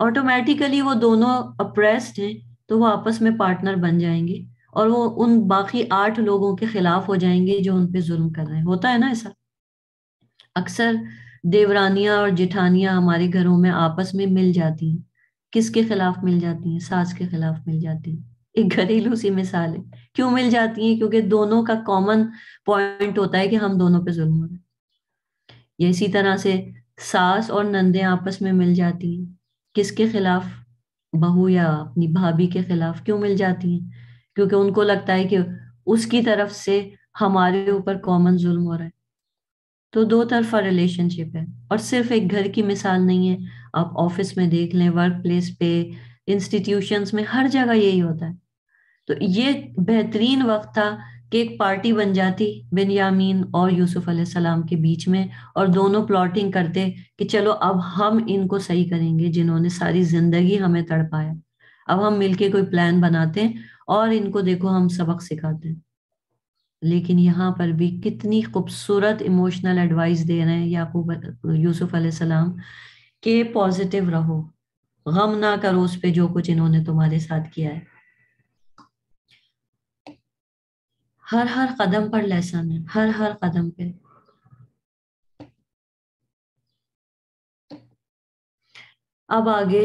ऑटोमेटिकली वो दोनों अप्रेस्ड हैं तो वो आपस में पार्टनर बन जाएंगे और वो उन बाकी आठ लोगों के खिलाफ हो जाएंगे जो उन पे जुल्म कर रहे हैं होता है ना ऐसा अक्सर देवरानियां और जिठानियां हमारे घरों में आपस में मिल जाती हैं किसके खिलाफ मिल जाती हैं सास के खिलाफ मिल जाती हैं एक घरेलू सी मिसाल है क्यों मिल जाती है क्योंकि दोनों का कॉमन पॉइंट होता है कि हम दोनों पे जुल्म हो है ये इसी तरह से सास और नंदे आपस में मिल जाती हैं किसके खिलाफ बहू या अपनी भाभी के खिलाफ क्यों मिल जाती हैं क्योंकि उनको लगता है कि उसकी तरफ से हमारे ऊपर कॉमन जुल्म हो रहा है तो दो तरफा रिलेशनशिप है और सिर्फ एक घर की मिसाल नहीं है आप ऑफिस में देख लें वर्क प्लेस पे इंस्टीट्यूशंस में हर जगह यही होता है तो ये बेहतरीन वक्त था कि एक पार्टी बन जाती बिन यामीन और यूसुफ सलाम के बीच में और दोनों प्लॉटिंग करते कि चलो अब हम इनको सही करेंगे जिन्होंने सारी जिंदगी हमें तड़पाया अब हम मिलके कोई प्लान बनाते हैं और इनको देखो हम सबक सिखाते हैं लेकिन यहाँ पर भी कितनी खूबसूरत इमोशनल एडवाइस दे रहे हैं याकूब यूसुफ अलैहिस्सलाम कि पॉजिटिव रहो गम ना करो उस पे जो कुछ इन्होंने तुम्हारे साथ किया है हर हर कदम पर लेसन है हर हर कदम पे अब आगे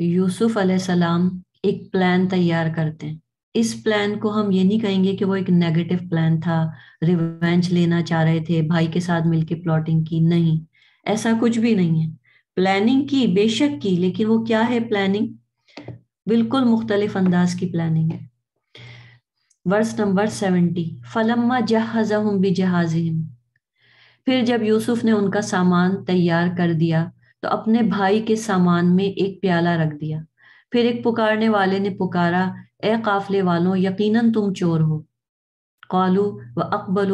यूसुफ सलाम एक प्लान तैयार करते हैं इस प्लान को हम ये नहीं कहेंगे कि वो एक नेगेटिव प्लान था रिवेंज लेना चाह रहे थे भाई के साथ मिलके प्लॉटिंग की नहीं ऐसा कुछ भी नहीं है प्लानिंग की बेशक की लेकिन वो क्या है प्लानिंग बिल्कुल मुख्तलिफ अंदाज की प्लानिंग है वर्स नंबर सेवेंटी फलम्मा जहाजहम भी जहाज फिर जब यूसुफ ने उनका सामान तैयार कर दिया तो अपने भाई के सामान में एक प्याला रख दिया फिर एक पुकारने वाले ने पुकारा ए काफले वालों यकीनन तुम चोर हो कालू व अकबल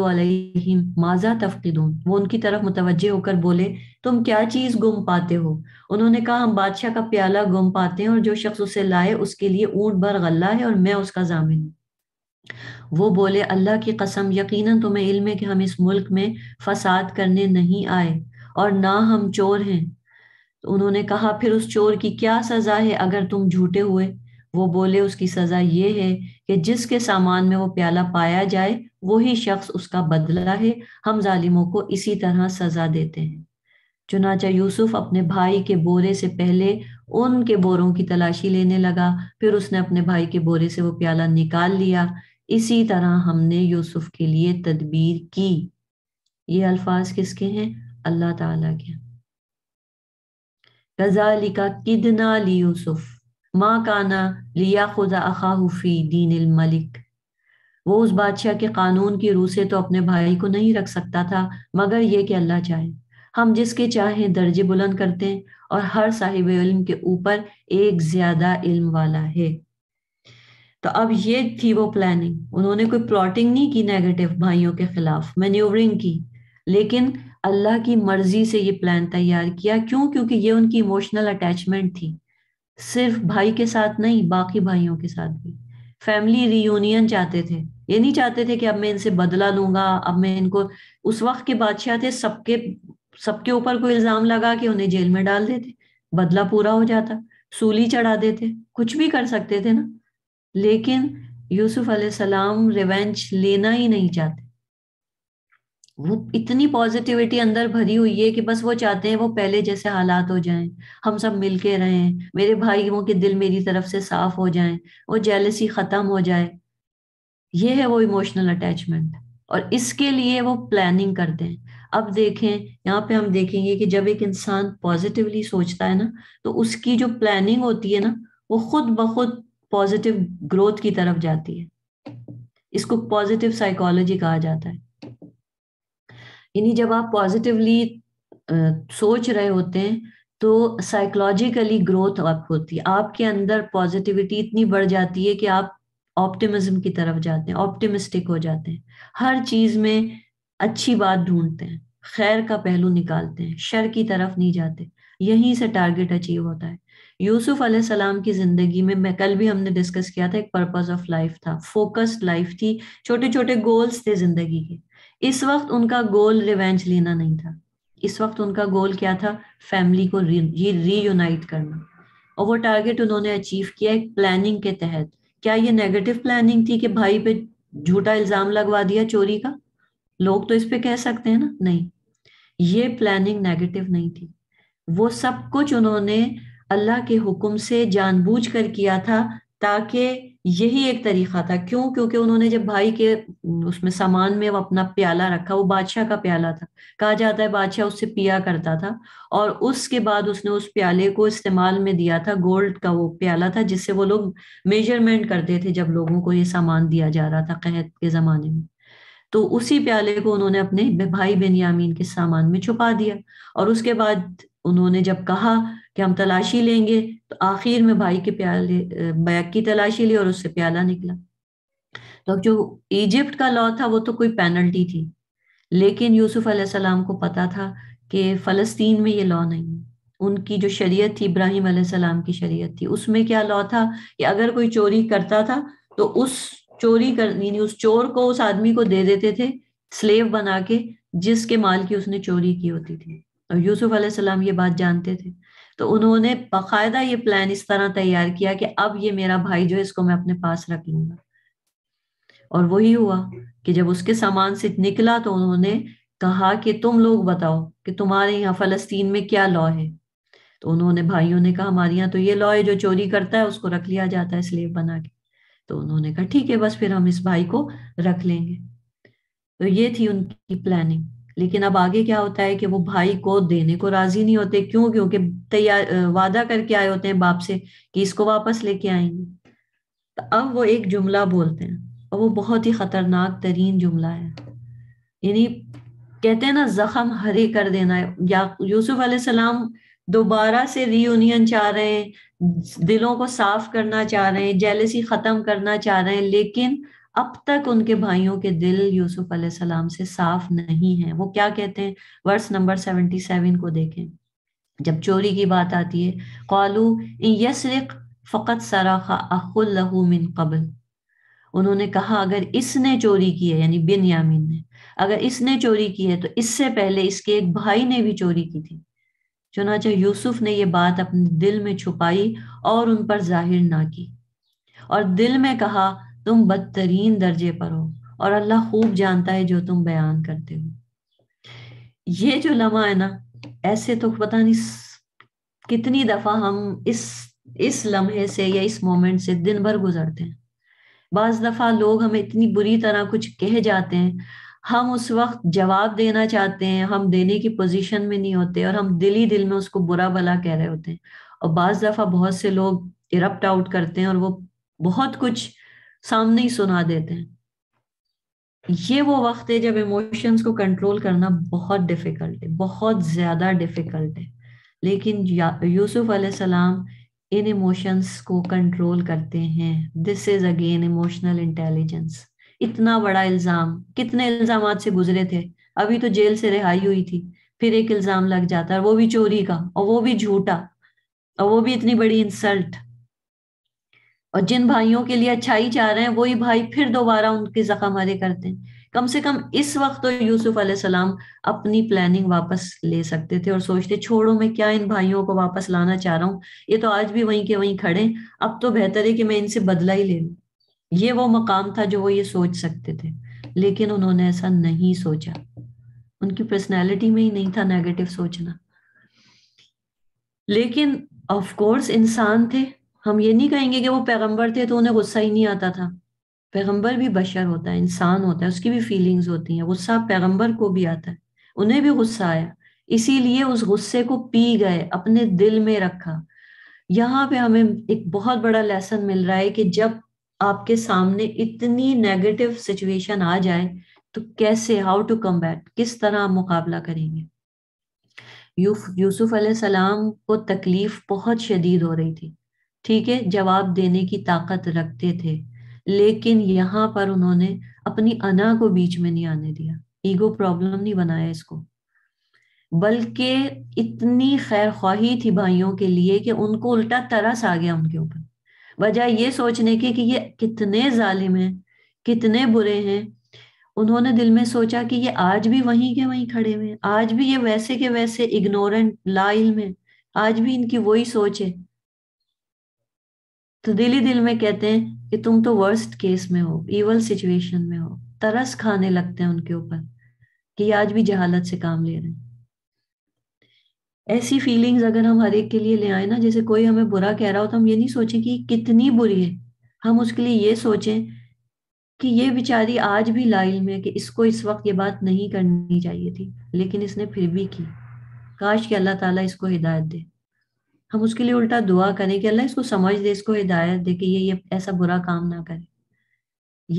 माजा तफ़ीदून वो उनकी तरफ मुतवजह होकर बोले तुम क्या चीज़ गुम पाते हो उन्होंने कहा हम बादशाह का प्याला गुम पाते हैं और जो शख्स उसे लाए उसके लिए ऊंट भर गल्ला है और मैं उसका जामिन हूँ वो बोले अल्लाह की कसम यकीनन तुम्हें इल्म है कि हम इस मुल्क में फसाद करने नहीं आए और ना हम चोर हैं तो उन्होंने कहा फिर उस चोर की क्या सज़ा है अगर तुम झूठे हुए वो बोले उसकी सज़ा ये है कि जिसके सामान में वो प्याला पाया जाए वही शख्स उसका बदला है हम जालिमों को इसी तरह सजा देते हैं चुनाचा यूसुफ अपने भाई के बोरे से पहले उनके बोरों की तलाशी लेने लगा फिर उसने अपने भाई के बोरे से वो प्याला निकाल लिया इसी तरह हमने यूसुफ के लिए तदबीर की ये अल्फाज किसके हैं अल्लाह ताला के गजालिका किदना ली यूसुफ माँ काना लिया खुदा अखाहूफ़ी दीन मलिक वो उस बादशाह के कानून की रूह से तो अपने भाई को नहीं रख सकता था मगर ये कि अल्लाह चाहे हम जिसके चाहें दर्जे बुलंद करते हैं और हर साहिब इल्म के ऊपर एक ज्यादा इल्म वाला है तो अब ये थी वो प्लानिंग उन्होंने कोई प्लॉटिंग नहीं की नेगेटिव भाइयों के खिलाफ मैन्यूवरिंग की लेकिन अल्लाह की मर्जी से ये प्लान तैयार किया क्यों क्योंकि ये उनकी इमोशनल अटैचमेंट थी सिर्फ भाई के साथ नहीं बाकी भाइयों के साथ भी फैमिली रियूनियन चाहते थे ये नहीं चाहते थे कि अब मैं इनसे बदला लूंगा अब मैं इनको उस वक्त के बादशाह थे सबके सबके ऊपर कोई इल्जाम लगा कि उन्हें जेल में डाल देते बदला पूरा हो जाता सूली चढ़ा देते कुछ भी कर सकते थे ना लेकिन यूसुफ सलाम रिवेंज लेना ही नहीं चाहते वो इतनी पॉजिटिविटी अंदर भरी हुई है कि बस वो चाहते हैं वो पहले जैसे हालात हो जाएं हम सब मिल के रहें मेरे भाइयों के दिल मेरी तरफ से साफ हो जाएं वो जेलसी खत्म हो जाए ये है वो इमोशनल अटैचमेंट और इसके लिए वो प्लानिंग करते हैं अब देखें यहाँ पे हम देखेंगे कि जब एक इंसान पॉजिटिवली सोचता है ना तो उसकी जो प्लानिंग होती है ना वो खुद ब खुद पॉजिटिव ग्रोथ की तरफ जाती है इसको पॉजिटिव साइकोलॉजी कहा जाता है यानी जब आप पॉजिटिवली सोच रहे होते हैं तो साइकोलॉजिकली ग्रोथ आप होती है आपके अंदर पॉजिटिविटी इतनी बढ़ जाती है कि आप ऑप्टिमिज्म की तरफ जाते हैं ऑप्टिमिस्टिक हो जाते हैं हर चीज में अच्छी बात ढूंढते हैं खैर का पहलू निकालते हैं शर की तरफ नहीं जाते यहीं से टारगेट अचीव होता है यूसुफ सलाम की जिंदगी में मैं कल भी हमने डिस्कस किया था एक पर्पज ऑफ लाइफ था फोकस्ड लाइफ थी छोटे छोटे गोल्स थे जिंदगी के इस वक्त उनका गोल रिवेंज लेना नहीं था इस वक्त उनका गोल क्या था फैमिली को री रीयूनाइट करना और वो टारगेट उन्होंने अचीव किया एक प्लानिंग के तहत क्या ये नेगेटिव प्लानिंग थी कि भाई पे झूठा इल्जाम लगवा दिया चोरी का लोग तो इस पे कह सकते हैं ना नहीं ये प्लानिंग नेगेटिव नहीं थी वो सब कुछ उन्होंने अल्लाह के हुक्म से जानबूझ कर किया था ताकि यही एक तरीका था क्यों क्योंकि उन्होंने जब भाई के उसमें सामान में वो अपना प्याला रखा वो बादशाह का प्याला था कहा जाता है बादशाह उससे पिया करता था और उसके बाद उसने उस प्याले को इस्तेमाल में दिया था गोल्ड का वो प्याला था जिससे वो लोग मेजरमेंट करते थे जब लोगों को ये सामान दिया जा रहा था कहत के जमाने में तो उसी प्याले को उन्होंने अपने भाई बेनियामीन के सामान में छुपा दिया और उसके बाद उन्होंने जब कहा कि हम तलाशी लेंगे तो आखिर में भाई के प्याले बैग की तलाशी ली और उससे प्याला निकला तो जो इजिप्ट का लॉ था वो तो कोई पेनल्टी थी लेकिन यूसुफ अलैहिस्सलाम को पता था कि फ़लस्तीन में ये लॉ नहीं है उनकी जो शरीयत थी इब्राहिम अलैहिस्सलाम की शरीयत थी उसमें क्या लॉ था कि अगर कोई चोरी करता था तो उस चोरी कर यानी उस चोर को उस आदमी को दे देते थे स्लेव बना के जिसके माल की उसने चोरी की होती थी और यूसुफ अलैहिस्सलाम ये बात जानते थे तो उन्होंने बाकायदा ये प्लान इस तरह तैयार किया कि अब ये मेरा भाई जो है इसको मैं अपने पास रख लूंगा और वही हुआ कि जब उसके सामान से निकला तो उन्होंने कहा कि तुम लोग बताओ कि तुम्हारे यहाँ फलस्तीन में क्या लॉ है तो उन्होंने भाइयों ने कहा हमारे यहाँ तो ये लॉ है जो चोरी करता है उसको रख लिया जाता है स्लेव बना के तो उन्होंने कहा ठीक है बस फिर हम इस भाई को रख लेंगे तो ये थी उनकी प्लानिंग लेकिन अब आगे क्या होता है कि वो भाई को देने को राजी नहीं होते क्यों क्योंकि तैयार वादा करके आए होते हैं बाप से कि इसको वापस लेके आएंगे तो अब वो एक जुमला बोलते हैं और वो बहुत ही खतरनाक तरीन जुमला है यानी कहते हैं ना जख्म हरे कर देना है या यूसुफ सलाम दोबारा से रीयूनियन चाह रहे हैं दिलों को साफ करना चाह रहे हैं जेलसी खत्म करना चाह रहे हैं लेकिन अब तक उनके भाइयों के दिल यूसुफ सलाम से साफ नहीं है वो क्या कहते हैं वर्स नंबर सेवेंटी सेवन को देखें जब चोरी की बात आती है कौलू यसरिक फ़कत सराखा मिन कबल उन्होंने कहा अगर इसने चोरी की है यानी बिन यामीन ने अगर इसने चोरी की है तो इससे पहले इसके एक भाई ने भी चोरी की थी चुनाचे यूसुफ ने ये बात अपने दिल में छुपाई और उन पर जाहिर ना की और दिल में कहा तुम बदतरीन दर्जे पर हो और अल्लाह खूब जानता है जो तुम बयान करते हो ये जो लम्हा है ना ऐसे तो पता नहीं कितनी दफा हम इस इस लम्हे से या इस मोमेंट से दिन भर गुजरते हैं बाज दफा लोग हमें इतनी बुरी तरह कुछ कह जाते हैं हम उस वक्त जवाब देना चाहते हैं हम देने की पोजीशन में नहीं होते और हम दिल ही दिल में उसको बुरा भला कह रहे होते हैं और बाज दफा बहुत से लोग इरप्ट आउट करते हैं और वो बहुत कुछ सामने ही सुना देते हैं ये वो वक्त है जब इमोशंस को कंट्रोल करना बहुत डिफिकल्ट है बहुत ज्यादा डिफिकल्ट है लेकिन यूसुफ सलाम इन इमोशंस को कंट्रोल करते हैं this is again emotional intelligence इतना बड़ा इल्जाम कितने इल्जाम से गुजरे थे अभी तो जेल से रिहाई हुई थी फिर एक इल्जाम लग जाता है वो भी चोरी का और वो भी झूठा और वो भी इतनी बड़ी इंसल्ट और जिन भाइयों के लिए अच्छाई चाह रहे हैं वही भाई फिर दोबारा उनके जख्म हरे करते हैं कम से कम इस वक्त तो यूसुफ सलाम अपनी प्लानिंग वापस ले सकते थे और सोचते छोड़ो मैं क्या इन भाइयों को वापस लाना चाह रहा हूँ ये तो आज भी वहीं के वहीं खड़े अब तो बेहतर है कि मैं इनसे बदला ही ले लूँ ये वो मकाम था जो वो ये सोच सकते थे लेकिन उन्होंने ऐसा नहीं सोचा उनकी पर्सनैलिटी में ही नहीं था नेगेटिव सोचना लेकिन ऑफकोर्स इंसान थे हम ये नहीं कहेंगे कि वो पैगंबर थे तो उन्हें गुस्सा ही नहीं आता था पैगंबर भी बशर होता है इंसान होता है उसकी भी फीलिंग्स होती हैं गुस्सा पैगंबर को भी आता है उन्हें भी गुस्सा आया इसीलिए उस गुस्से को पी गए अपने दिल में रखा यहाँ पे हमें एक बहुत बड़ा लेसन मिल रहा है कि जब आपके सामने इतनी नेगेटिव सिचुएशन आ जाए तो कैसे हाउ टू कम बैक किस तरह आप मुकाबला करेंगे यूसुफ अलैहिस्सलाम को तकलीफ बहुत शदीद हो रही थी ठीक है जवाब देने की ताकत रखते थे लेकिन यहाँ पर उन्होंने अपनी अना को बीच में नहीं आने दिया ईगो प्रॉब्लम नहीं बनाया इसको बल्कि इतनी खैर ख्वाही थी भाइयों के लिए कि उनको उल्टा तरस आ गया उनके ऊपर वजह ये सोचने की कि ये कितने जालिम हैं कितने बुरे हैं उन्होंने दिल में सोचा कि ये आज भी वहीं के वहीं खड़े हुए आज भी ये वैसे के वैसे इग्नोरेंट लाइल में आज भी इनकी वही सोच है तो दिल ही दिल में कहते हैं कि तुम तो वर्स्ट केस में हो इवल सिचुएशन में हो तरस खाने लगते हैं उनके ऊपर कि आज भी जहालत से काम ले रहे हैं ऐसी फीलिंग्स अगर हम हर एक के लिए ले आए ना जैसे कोई हमें बुरा कह रहा हो तो हम ये नहीं सोचें कि कितनी बुरी है हम उसके लिए ये सोचें कि ये बेचारी आज भी लाइल में कि इसको इस वक्त ये बात नहीं करनी चाहिए थी लेकिन इसने फिर भी की काश कि अल्लाह ताला इसको हिदायत दे हम उसके लिए उल्टा दुआ करें कि अल्लाह इसको समझ दे इसको हिदायत दे कि ये ये ऐसा बुरा काम ना करे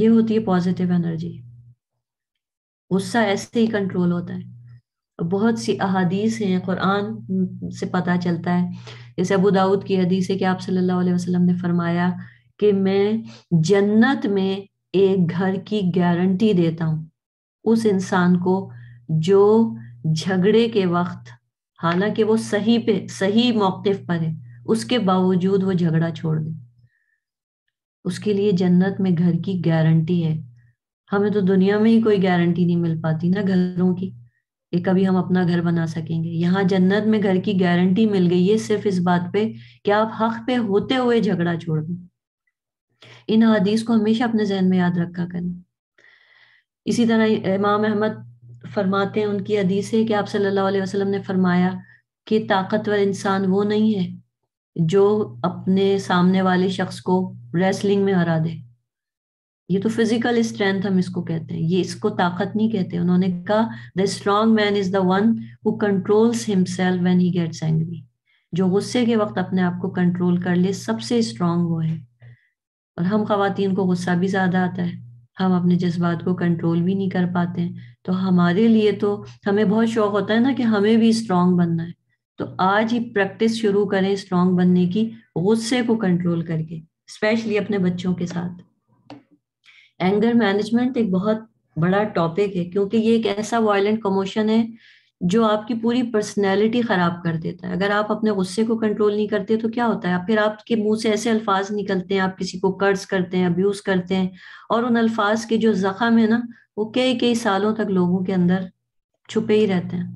ये होती है पॉजिटिव एनर्जी गुस्सा ऐसे ही कंट्रोल होता है बहुत सी अहादीस हैं कुरान से पता चलता है जैसे अबू दाऊद की हदीस है कि आप सल्लल्लाहु अलैहि वसल्लम ने फरमाया कि मैं जन्नत में एक घर की गारंटी देता हूं उस इंसान को जो झगड़े के वक्त हालांकि वो सही पे सही मौकफ पर है उसके बावजूद वो झगड़ा छोड़ दे उसके लिए जन्नत में घर की गारंटी है हमें तो दुनिया में ही कोई गारंटी नहीं मिल पाती ना घरों की ये कभी हम अपना घर बना सकेंगे यहाँ जन्नत में घर की गारंटी मिल गई है सिर्फ इस बात पे कि आप हक पे होते हुए झगड़ा छोड़ दें इन हदीस को हमेशा अपने जहन में याद रखा करें इसी तरह इमाम अहमद फरमाते हैं उनकी हदीस है कि आप सल्लल्लाहु अलैहि वसल्लम ने फरमाया कि ताकतवर इंसान वो नहीं है जो अपने सामने वाले शख्स को रेसलिंग में हरा दे ये तो फिजिकल स्ट्रेंथ हम इसको कहते हैं ये इसको ताकत नहीं कहते उन्होंने कहा the strong man is the one who controls himself when he gets angry जो गुस्से के वक्त अपने आप को कंट्रोल कर ले सबसे स्ट्रांग वो है और हम खातन को गुस्सा भी ज्यादा आता है हम अपने जज्बात को कंट्रोल भी नहीं कर पाते हैं तो हमारे लिए तो हमें बहुत शौक होता है ना कि हमें भी स्ट्रांग बनना है तो आज ही प्रैक्टिस शुरू करें स्ट्रांग बनने की गुस्से को कंट्रोल करके स्पेशली अपने बच्चों के साथ एंगर मैनेजमेंट एक बहुत बड़ा टॉपिक है क्योंकि ये एक ऐसा वायलेंट कमोशन है जो आपकी पूरी पर्सनैलिटी खराब कर देता है अगर आप अपने गुस्से को कंट्रोल नहीं करते तो क्या होता है फिर आपके मुंह से ऐसे अल्फाज निकलते हैं आप किसी को कर्ज करते हैं अब्यूज करते हैं और उन अल्फाज के जो जख्म है ना वो कई कई सालों तक लोगों के अंदर छुपे ही रहते हैं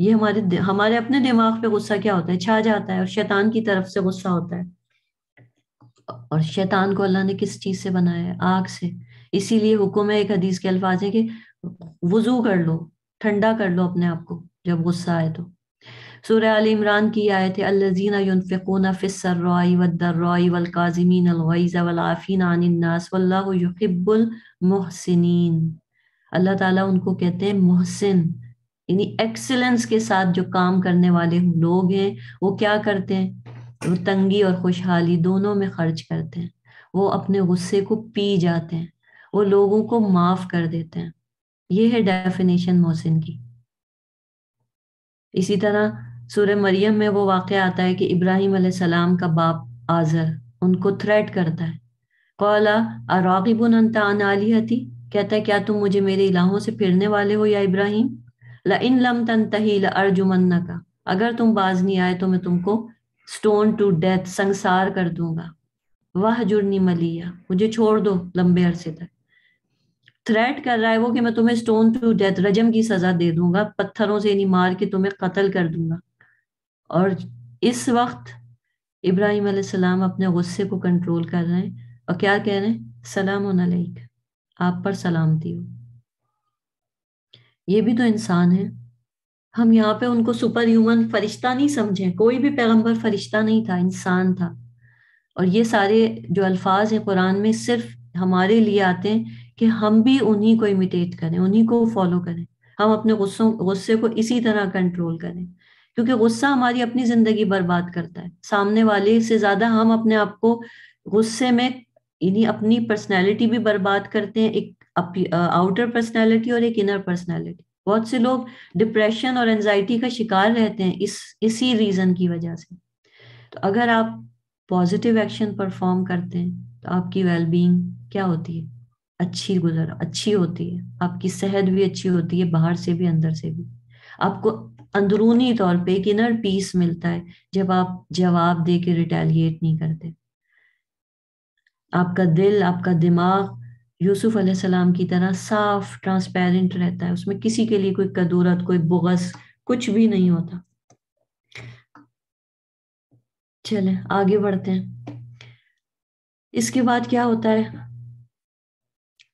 ये हमारे हमारे अपने दिमाग पे गुस्सा क्या होता है छा जाता है और शैतान की तरफ से गुस्सा होता है और शैतान को अल्लाह ने किस चीज से बनाया है आग से इसीलिए हुक्म है एक हदीस के अल्फाज है कि वजू कर लो ठंडा कर लो अपने आप को जब गुस्सा आए तो सूर्य अली इमरान की आए थे युनफ़िकून फ़िसर्राई वलाफ़ीन वल्लाहु युहिब्बुल मुहसिनीन अल्लाह ताला उनको कहते हैं मुहसिन यानी एक्सीलेंस के साथ जो काम करने वाले लोग हैं वो क्या करते हैं वो तंगी और खुशहाली दोनों में खर्च करते हैं वो अपने गुस्से को पी जाते हैं वो लोगों को माफ़ कर देते हैं ये है डेफिनेशन मोहसिन की इसी तरह सूर्य मरियम में वो वाक़ आता है कि इब्राहिम सलाम का बाप आजर उनको थ्रेट करता है कौला अरागिबन अनालियती कहता है क्या तुम मुझे मेरे इलाहों से फिरने वाले हो या इब्राहिम ला इन लम तन तही अर्जुमन्ना का अगर तुम बाज नहीं आए तो मैं तुमको स्टोन टू डेथ संसार कर दूंगा वह जुर्नी मलिया मुझे छोड़ दो लंबे अरसे तक थ्रेट कर रहा है वो कि मैं तुम्हें स्टोन टू डेथ रजम की सजा दे दूंगा पत्थरों से नहीं मार के तुम्हें कत्ल कर दूंगा और इस वक्त इब्राहिम सलाम अपने गुस्से को कंट्रोल कर रहे हैं और क्या कह रहे हैं सलाम अलैक आप पर सलामती हो ये भी तो इंसान है हम यहाँ पे उनको सुपर ह्यूमन फरिश्ता नहीं समझे कोई भी पैगंबर फरिश्ता नहीं था इंसान था और ये सारे जो अल्फाज हैं कुरान में सिर्फ हमारे लिए आते हैं कि हम भी उन्हीं को इमिटेट करें उन्हीं को फॉलो करें हम अपने गुस्सों गुस्से को इसी तरह कंट्रोल करें क्योंकि गुस्सा हमारी अपनी जिंदगी बर्बाद करता है सामने वाले से ज्यादा हम अपने आप को गुस्से में यानी अपनी पर्सनैलिटी भी बर्बाद करते हैं एक आउटर पर्सनैलिटी और एक इनर पर्सनैलिटी बहुत से लोग डिप्रेशन और एनजाइटी का शिकार रहते हैं इस इसी रीजन की वजह से तो अगर आप पॉजिटिव एक्शन परफॉर्म करते हैं तो आपकी वेलबींग क्या होती है अच्छी गुजर अच्छी होती है आपकी सेहत भी अच्छी होती है बाहर से भी अंदर से भी आपको अंदरूनी तौर पे एक इनर पीस मिलता है जब आप जवाब दे के रिटेलिएट नहीं करते आपका दिल आपका दिमाग यूसुफ सलाम की तरह साफ ट्रांसपेरेंट रहता है उसमें किसी के लिए कोई कदूरत कोई बुगस कुछ भी नहीं होता चले आगे बढ़ते हैं इसके बाद क्या होता है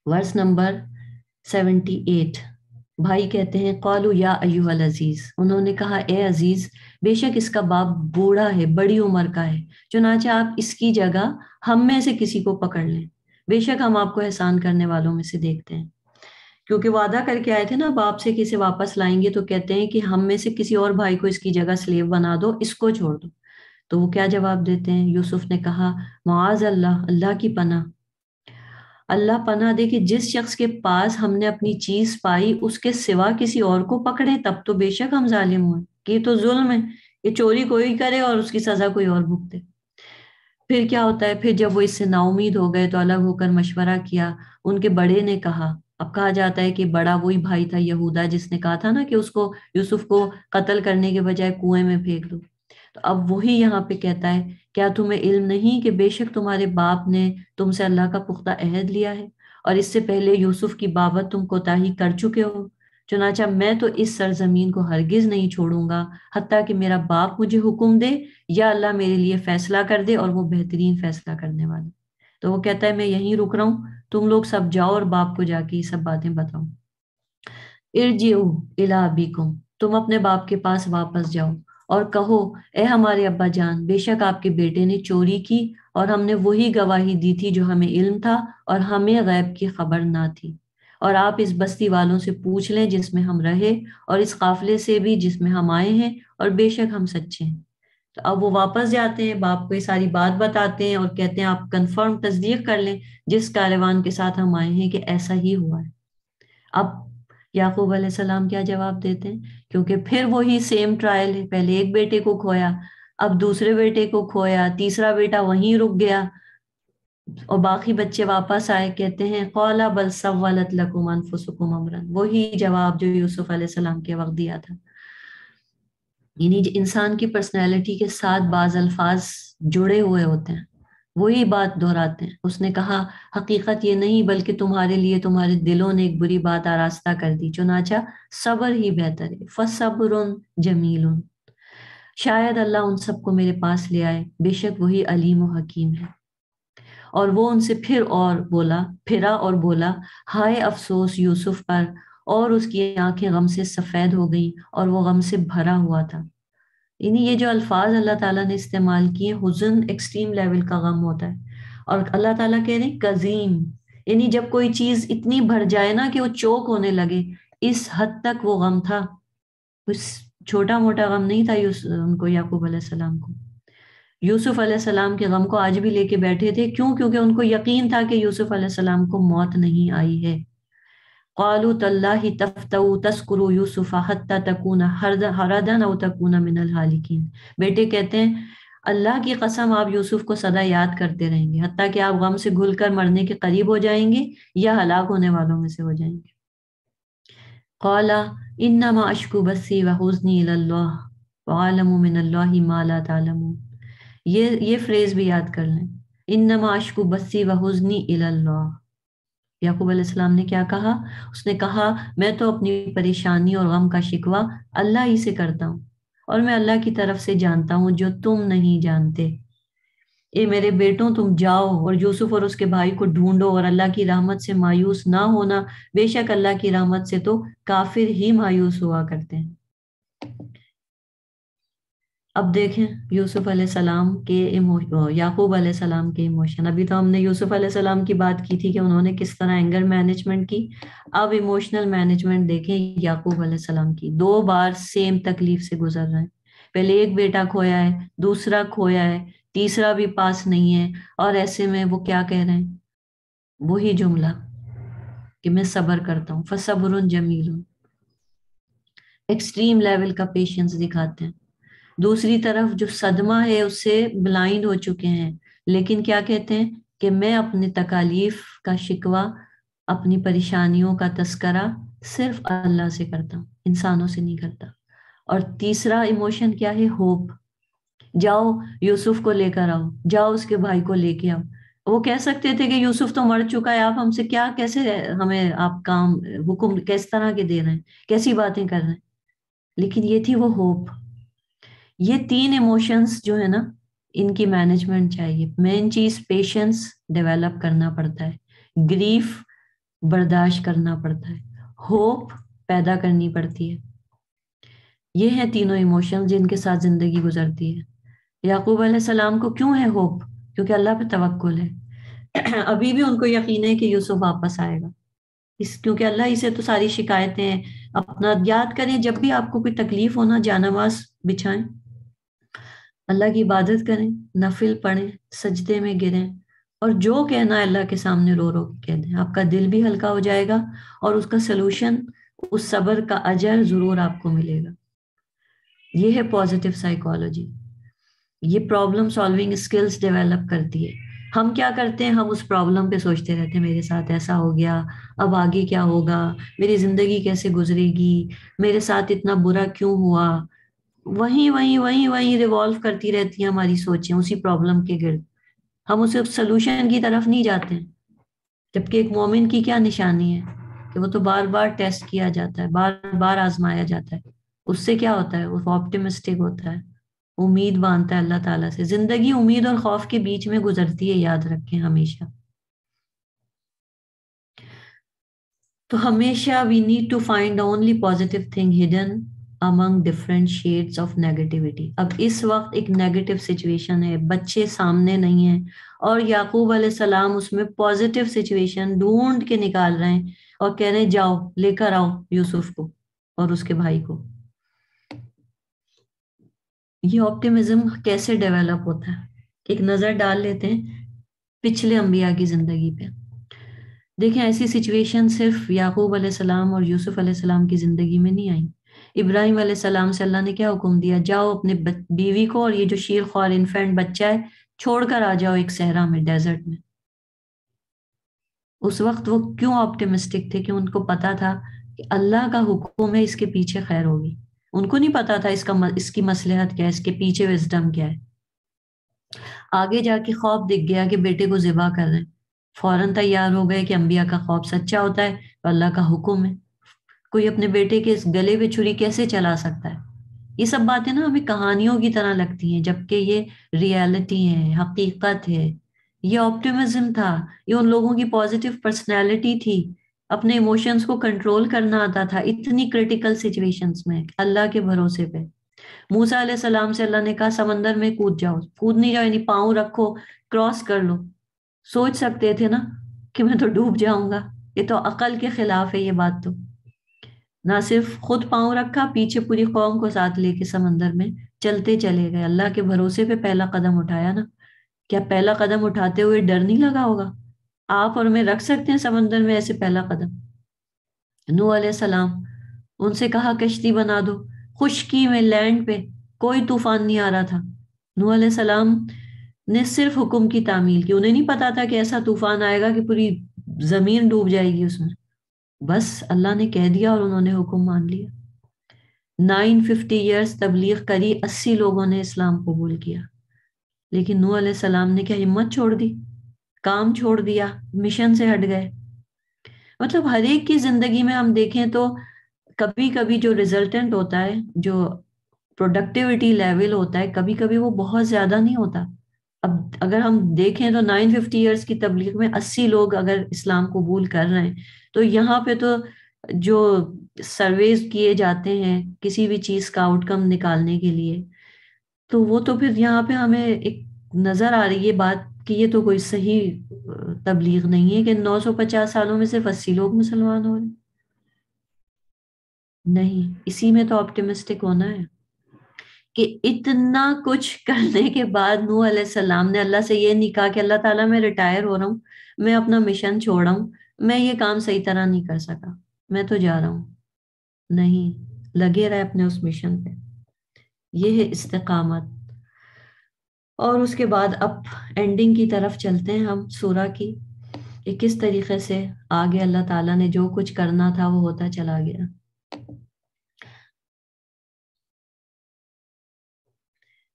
वर्स नंबर सेवेंटी एट भाई कहते हैं कौलू या अयूहल अजीज उन्होंने कहा ए अजीज बेशक इसका बाप बूढ़ा है बड़ी उम्र का है चुनाचे आप इसकी जगह हम में से किसी को पकड़ लें बेशक हम आपको एहसान करने वालों में से देखते हैं क्योंकि वादा करके आए थे ना बाप से किसे वापस लाएंगे तो कहते हैं कि हम में से किसी और भाई को इसकी जगह स्लेव बना दो इसको छोड़ दो तो वो क्या जवाब देते हैं यूसुफ ने कहा मुआज अल्लाह अल्लाह की पना अल्लाह पना दे कि जिस शख्स के पास हमने अपनी चीज पाई उसके सिवा किसी और को पकड़े तब तो बेशक हम जालिम हुए कि तो जुल्म है ये चोरी कोई करे और उसकी सजा कोई और भुगते फिर क्या होता है फिर जब वो इससे नाउमीद हो गए तो अलग होकर मशवरा किया उनके बड़े ने कहा अब कहा जाता है कि बड़ा वही भाई था यहूदा जिसने कहा था ना कि उसको यूसुफ को कत्ल करने के बजाय कुएं में फेंक दो तो अब वही यहाँ पे कहता है क्या तुम्हें इल्म नहीं कि बेशक तुम्हारे बाप ने तुमसे अल्लाह का पुख्ता अहद लिया है और इससे पहले यूसुफ की बाबत तुम कोताही कर चुके हो चुनाचा मैं तो इस सरजमीन को हरगिज नहीं छोड़ूंगा हती कि मेरा बाप मुझे हुक्म दे या अल्लाह मेरे लिए फैसला कर दे और वो बेहतरीन फैसला करने वाला तो वो कहता है मैं यहीं रुक रहा हूँ तुम लोग सब जाओ और बाप को जाके ये सब बातें बताओ इर्जी इला अबीकुम तुम अपने बाप के पास वापस जाओ और कहो ए हमारे अब्बा जान बेशक आपके बेटे ने चोरी की और हमने वही गवाही दी थी जो हमें इल्म था और हमें गैब की खबर ना थी और आप इस बस्ती वालों से पूछ लें जिसमें हम रहे और इस काफिले से भी जिसमें हम आए हैं और बेशक हम सच्चे हैं तो अब वो वापस जाते हैं बाप को ये सारी बात बताते हैं और कहते हैं आप कंफर्म तस्दीक कर लें जिस कारवान के साथ हम आए हैं कि ऐसा ही हुआ है अब याकूब सलाम क्या जवाब देते हैं क्योंकि फिर वही सेम ट्रायल है पहले एक बेटे को खोया अब दूसरे बेटे को खोया तीसरा बेटा वहीं रुक गया और बाकी बच्चे वापस आए कहते हैं कौला बल सवालत लकुमान फुसुकुम अमरन वही जवाब जो यूसुफ सलाम के वक्त दिया था यानी इंसान की पर्सनैलिटी के साथ बाज अल्फाज जुड़े हुए होते हैं वही बात दोहराते हैं उसने कहा हकीकत ये नहीं बल्कि तुम्हारे लिए तुम्हारे दिलों ने एक बुरी बात आरास्ता कर दी चुनाचा सब्र ही बेहतर है फसबर जमील शायद अल्लाह उन सबको मेरे पास ले आए बेशक वही अलीम हकीम है और वो उनसे फिर और बोला फिरा और बोला हाय अफसोस यूसुफ पर और उसकी आंखें गम से सफ़ेद हो गई और वो गम से भरा हुआ था यानी ये हम्म। जो अल्फाज अल्लाह ताला ने इस्तेमाल किए हुजन एक्सट्रीम लेवल का गम होता है और अल्लाह ताला कह रहे हैं कजीम यानी जब कोई चीज इतनी भर जाए ना कि वो चोक होने लगे इस हद तक वो गम था कुछ छोटा मोटा गम नहीं था यूस उनको याकूब अलैहिस्सलाम को यूसुफ अलैहिस्सलाम के गम को आज भी लेके बैठे थे क्यों क्योंकि उनको यकीन था कि यूसुफ अलैहिस्सलाम को मौत नहीं आई है قالوا تالله تفتو تذكر बेटे कहते हैं अल्लाह की कसम आप यूसुफ को सदा याद करते रहेंगे हती कि आप गम से घुल कर मरने के करीब हो जाएंगे या हलाक होने वालों में से हो जाएंगे कौला इन्नमा अशकू बसी वहजनी माला तालम ये ये फ्रेज भी याद कर लें इन्नमा अशकू बसी वहनी इल्लाह याकूब अलैहिस्सलाम ने क्या कहा उसने कहा मैं तो अपनी परेशानी और गम का शिकवा अल्लाह ही से करता हूँ और मैं अल्लाह की तरफ से जानता हूँ जो तुम नहीं जानते ए मेरे बेटों तुम जाओ और यूसुफ और उसके भाई को ढूंढो और अल्लाह की रहमत से मायूस ना होना बेशक अल्लाह की रहमत से तो काफिर ही मायूस हुआ करते हैं अब देखें यूसुफ सलाम के इमोशन याकूब सलाम के इमोशन अभी तो हमने यूसुफ सलाम की बात की थी कि उन्होंने किस तरह एंगर मैनेजमेंट की अब इमोशनल मैनेजमेंट देखें याकूब सलाम की दो बार सेम तकलीफ से गुजर रहे हैं पहले एक बेटा खोया है दूसरा खोया है तीसरा भी पास नहीं है और ऐसे में वो क्या कह रहे हैं वही जुमला कि मैं सबर करता हूँ फसब्र जमील एक्सट्रीम लेवल का पेशेंस दिखाते हैं दूसरी तरफ जो सदमा है उससे ब्लाइंड हो चुके हैं लेकिन क्या कहते हैं कि मैं अपने तकालीफ का शिकवा अपनी परेशानियों का तस्करा सिर्फ अल्लाह से करता इंसानों से नहीं करता और तीसरा इमोशन क्या है होप जाओ यूसुफ को लेकर आओ जाओ उसके भाई को लेके आओ वो कह सकते थे कि यूसुफ तो मर चुका है आप हमसे क्या कैसे हमें आप काम हुक्म किस तरह के दे रहे हैं कैसी बातें कर रहे हैं लेकिन ये थी वो होप ये तीन इमोशंस जो है ना इनकी मैनेजमेंट चाहिए मेन चीज पेशेंस डेवलप करना पड़ता है ग्रीफ बर्दाश्त करना पड़ता है होप पैदा करनी पड़ती है ये है तीनों इमोशंस जिनके साथ जिंदगी गुजरती है याकूब सलाम को क्यों है होप क्योंकि अल्लाह पे तवक्कुल है अभी भी उनको यकीन है कि यूसुफ वापस आएगा इस क्योंकि अल्लाह इसे तो सारी शिकायतें अपना याद करें जब भी आपको कोई तकलीफ होना जानवास बिछाएं अल्लाह की इबादत करें नफिल पढ़ें सजदे में गिरें और जो कहना है अल्लाह के सामने रो रो के कह दें आपका दिल भी हल्का हो जाएगा और उसका सलूशन उस सबर का अजर ज़रूर आपको मिलेगा ये है पॉजिटिव साइकोलॉजी ये प्रॉब्लम सॉल्विंग स्किल्स डेवलप करती है हम क्या करते हैं हम उस प्रॉब्लम पे सोचते रहते हैं मेरे साथ ऐसा हो गया अब आगे क्या होगा मेरी ज़िंदगी कैसे गुजरेगी मेरे साथ इतना बुरा क्यों हुआ वही वही वही वही रिवॉल्व करती रहती है हमारी सोचें उसी प्रॉब्लम के गिर्द हम उसे सोल्यूशन की तरफ नहीं जाते जबकि एक मोमिन की क्या निशानी है कि वो तो बार बार टेस्ट किया जाता है बार बार आजमाया जाता है उससे क्या होता है वो ऑप्टिमिस्टिक होता है उम्मीद बांधता है अल्लाह ताला से जिंदगी उम्मीद और खौफ के बीच में गुजरती है याद रखें हमेशा तो हमेशा we need to find only positive thing hidden among different shades of negativity अब इस वक्त एक नेगेटिव सिचुएशन है बच्चे सामने नहीं है और याकूब सलाम उसमें पॉजिटिव सिचुएशन ढूंढ के निकाल रहे हैं और कह रहे जाओ लेकर आओ यूसुफ को और उसके भाई को ये ऑप्टिमिज्म कैसे डेवलप होता है एक नजर डाल लेते हैं पिछले अंबिया की जिंदगी पे देखें ऐसी सिचुएशन सिर्फ याकूब सलाम और यूसुफ सलाम की जिंदगी में नहीं आई इब्राहिम सलाम से अल्लाह ने क्या हुक्म दिया जाओ अपने बीवी को और ये जो शीर ख्वार इन्फेंट बच्चा है छोड़कर आ जाओ एक सहरा में डेजर्ट में उस वक्त वो क्यों ऑप्टिमिस्टिक थे कि उनको पता था कि अल्लाह का हुक्म है इसके पीछे खैर होगी उनको नहीं पता था इसका इसकी मसलहत क्या है इसके पीछे विजडम क्या है आगे जाके खौफ दिख गया कि बेटे को जिबा कर रहे हैं फौरन तैयार हो गए कि अम्बिया का खौफ सच्चा होता है तो अल्लाह का हुक्म है कोई अपने बेटे के गले में छुरी कैसे चला सकता है ये सब बातें ना हमें कहानियों की तरह लगती हैं जबकि ये रियलिटी है हकीकत है ये ऑप्टिमिज्म था ये उन लोगों की पॉजिटिव पर्सनैलिटी थी अपने इमोशंस को कंट्रोल करना आता था इतनी क्रिटिकल सिचुएशंस में अल्लाह के भरोसे पे मूसा सलाम से अल्लाह ने कहा समंदर में कूद जाओ कूद नहीं जाओ यानी पाँव रखो क्रॉस कर लो सोच सकते थे ना कि मैं तो डूब जाऊंगा ये तो अकल के खिलाफ है ये बात तो ना सिर्फ खुद पांव रखा पीछे पूरी कौम को साथ लेके समंदर में चलते चले गए अल्लाह के भरोसे पे पहला कदम उठाया ना क्या पहला कदम उठाते हुए डर नहीं लगा होगा आप और मैं रख सकते हैं समंदर में ऐसे पहला कदम नू सलाम उनसे कहा कश्ती बना दो खुशकी में लैंड पे कोई तूफान नहीं आ रहा था नू सलाम ने सिर्फ हुक्म की तामील की उन्हें नहीं पता था कि ऐसा तूफान आएगा कि पूरी जमीन डूब जाएगी उसमें बस अल्लाह ने कह दिया और उन्होंने हुक्म मान लिया नाइन फिफ्टी ईयर्स तबलीग करी अस्सी लोगों ने इस्लाम कबूल किया लेकिन नू सलाम ने क्या हिम्मत छोड़ दी काम छोड़ दिया मिशन से हट गए मतलब हर एक की जिंदगी में हम देखें तो कभी कभी जो रिजल्टेंट होता है जो प्रोडक्टिविटी लेवल होता है कभी कभी वो बहुत ज्यादा नहीं होता अब अगर हम देखें तो नाइन फिफ्टी ईयर्स की तबलीग में अस्सी लोग अगर इस्लाम कबूल कर रहे हैं तो यहाँ पे तो जो सर्वेज किए जाते हैं किसी भी चीज़ का आउटकम निकालने के लिए तो वो तो फिर यहाँ पे हमें एक नज़र आ रही है बात कि ये तो कोई सही तबलीग नहीं है कि 950 सालों में सिर्फ अस्सी लोग मुसलमान हो रहे नहीं इसी में तो ऑप्टिमिस्टिक होना है कि इतना कुछ करने के बाद नू सलाम ने अल्लाह से ये नहीं कहा कि अल्लाह ताला मैं रिटायर हो रहा हूँ मैं अपना मिशन छोड़ रहा हूँ मैं ये काम सही तरह नहीं कर सका मैं तो जा रहा हूँ नहीं लगे रहे अपने उस मिशन पे ये है इस्तकामत और उसके बाद अब एंडिंग की तरफ चलते हैं हम सूरा की कि किस तरीके से आगे अल्लाह ताला ने जो कुछ करना था वो होता चला गया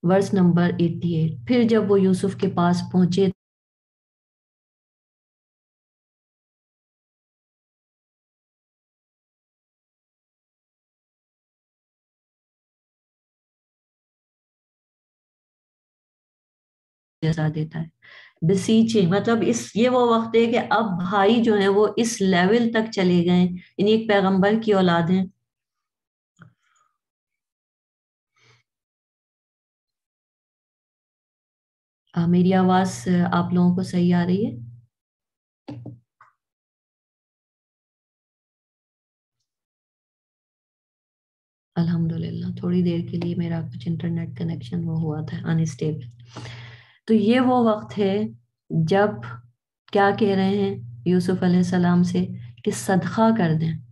वर्स नंबर 88 फिर जब वो यूसुफ के पास पहुंचे तो जैसा देता है मतलब इस ये वो वक्त है कि अब भाई जो है वो इस लेवल तक चले गए इन एक पैगंबर की औलाद हैं आ, मेरी आवाज आप लोगों को सही आ रही है अल्हम्दुलिल्लाह थोड़ी देर के लिए मेरा कुछ इंटरनेट कनेक्शन वो हुआ था अनस्टेबल तो ये वो वक्त है जब क्या कह रहे हैं यूसुफ अलैहिस्सलाम से कि सदखा कर दें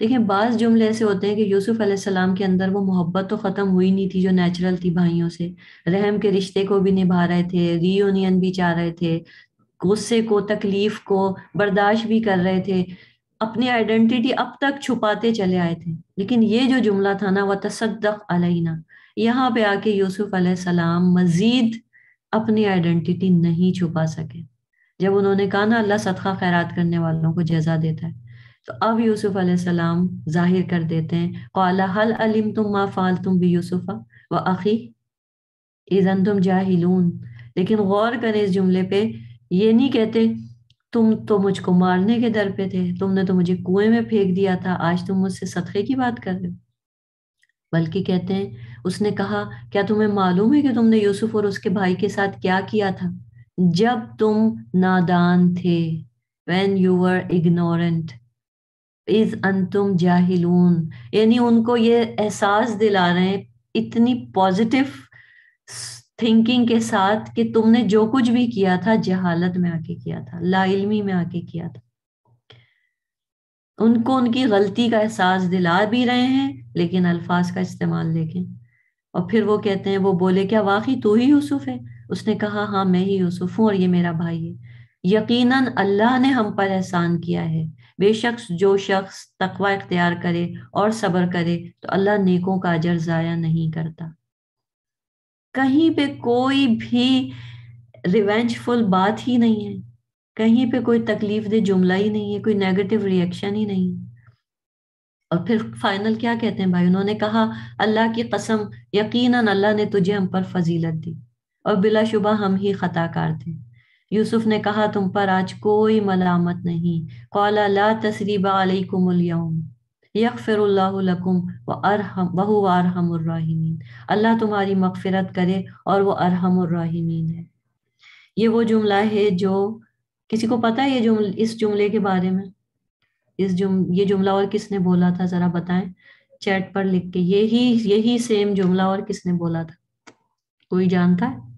देखें बाज़ जुमले ऐसे होते हैं कि यूसुफ अलैहिस्सलाम के अंदर वो मोहब्बत तो ख़त्म हुई नहीं थी जो नेचुरल थी भाइयों से रहम के रिश्ते को भी निभा रहे थे रीयूनियन भी चाह रहे थे गुस्से को तकलीफ को बर्दाश्त भी कर रहे थे अपनी आइडेंटिटी अब तक छुपाते चले आए थे लेकिन ये जो जुमला था ना वह तसदक अलैना यहाँ पे आके यूसुफ अलैहिस्सलाम मज़ीद अपनी आइडेंटिटी नहीं छुपा सके जब उन्होंने कहा ना अल्लाह सदका खैरात करने वालों को जजा देता है तो अब यूसुफ अलैहिस्सलाम जाहिर कर देते हैं कौला हल अलिम तुम मा फाल तुम भी यूसुफा व अखी इजन तुम जाहिलून लेकिन गौर करें इस जुमले पे ये नहीं कहते तुम तो मुझको मारने के दर पे थे तुमने तो मुझे कुएं में फेंक दिया था आज तुम मुझसे सदक़े की बात कर रहे हो बल्कि कहते हैं उसने कहा क्या तुम्हें मालूम है कि तुमने यूसुफ और उसके भाई के साथ क्या किया था जब तुम नादान थे वेन यू वर इग्नोरेंट इज अंतुम जाहिलून यानी उनको ये एहसास दिला रहे हैं इतनी पॉजिटिव थिंकिंग के साथ कि तुमने जो कुछ भी किया था जहालत में आके किया था लाइलमी में आके किया था उनको उनकी गलती का एहसास दिला भी रहे हैं लेकिन अल्फाज का इस्तेमाल देखें और फिर वो कहते हैं वो बोले क्या वाकई तू ही यूसुफ है उसने कहा हाँ मैं ही यूसुफ हूँ और ये मेरा भाई है यकीनन अल्लाह ने हम पर एहसान किया है बेशक जो शख्स तकवा इख्तियार करे और सब्र करे तो अल्लाह नेकों का अजर ज़ाया नहीं करता कहीं पे कोई भी रिवेंजफुल बात ही नहीं है कहीं पे कोई तकलीफ दे जुमला ही नहीं है कोई नेगेटिव रिएक्शन ही नहीं और फिर फाइनल क्या कहते हैं भाई उन्होंने कहा अल्लाह की कसम यकीनन अल्लाह ने तुझे हम पर फजीलत दी और बिलाशुबा हम ही खताकार थे यूसुफ ने कहा तुम पर आज कोई मलामत नहीं कौला फिर लकुम व अरहम बहु अरहमरमीन अल्लाह तुम्हारी मगफिरत करे और वो अरहमरमीन है ये वो जुमला है जो किसी को पता है ये जुमल इस जुमले के बारे में इस जुम ये जुमला और किसने बोला था ज़रा बताएं चैट पर लिख के यही यही सेम जुमला और किसने बोला था कोई जानता है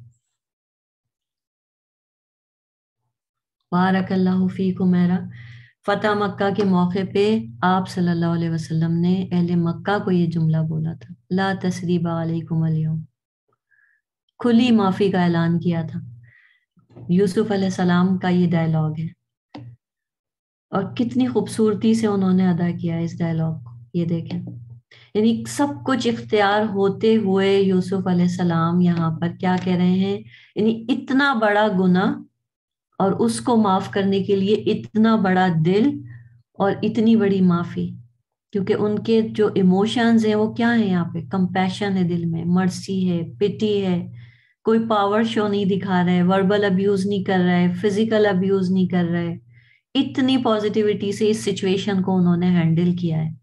बारक बारकल्ला फ़ीक उमेरा फतेह मक्का के मौके पे आप सल्लल्लाहु अलैहि वसल्लम ने अहले मक्का को ये जुमला बोला था ला तसरीबा अलैकुम खुली माफ़ी का ऐलान किया था यूसुफ सलाम का ये डायलॉग है और कितनी खूबसूरती से उन्होंने अदा किया इस डायलॉग को ये देखें यानी सब कुछ इख्तियार होते हुए यूसुफ सलाम यहाँ पर क्या कह रहे हैं यानी इतना बड़ा गुना और उसको माफ करने के लिए इतना बड़ा दिल और इतनी बड़ी माफी क्योंकि उनके जो इमोशंस हैं वो क्या है यहाँ पे कंपैशन है दिल में मर्सी है पिटी है कोई पावर शो नहीं दिखा रहे वर्बल अब्यूज नहीं कर रहे हैं फिजिकल अब्यूज नहीं कर रहे इतनी पॉजिटिविटी से इस सिचुएशन को उन्होंने हैंडल किया है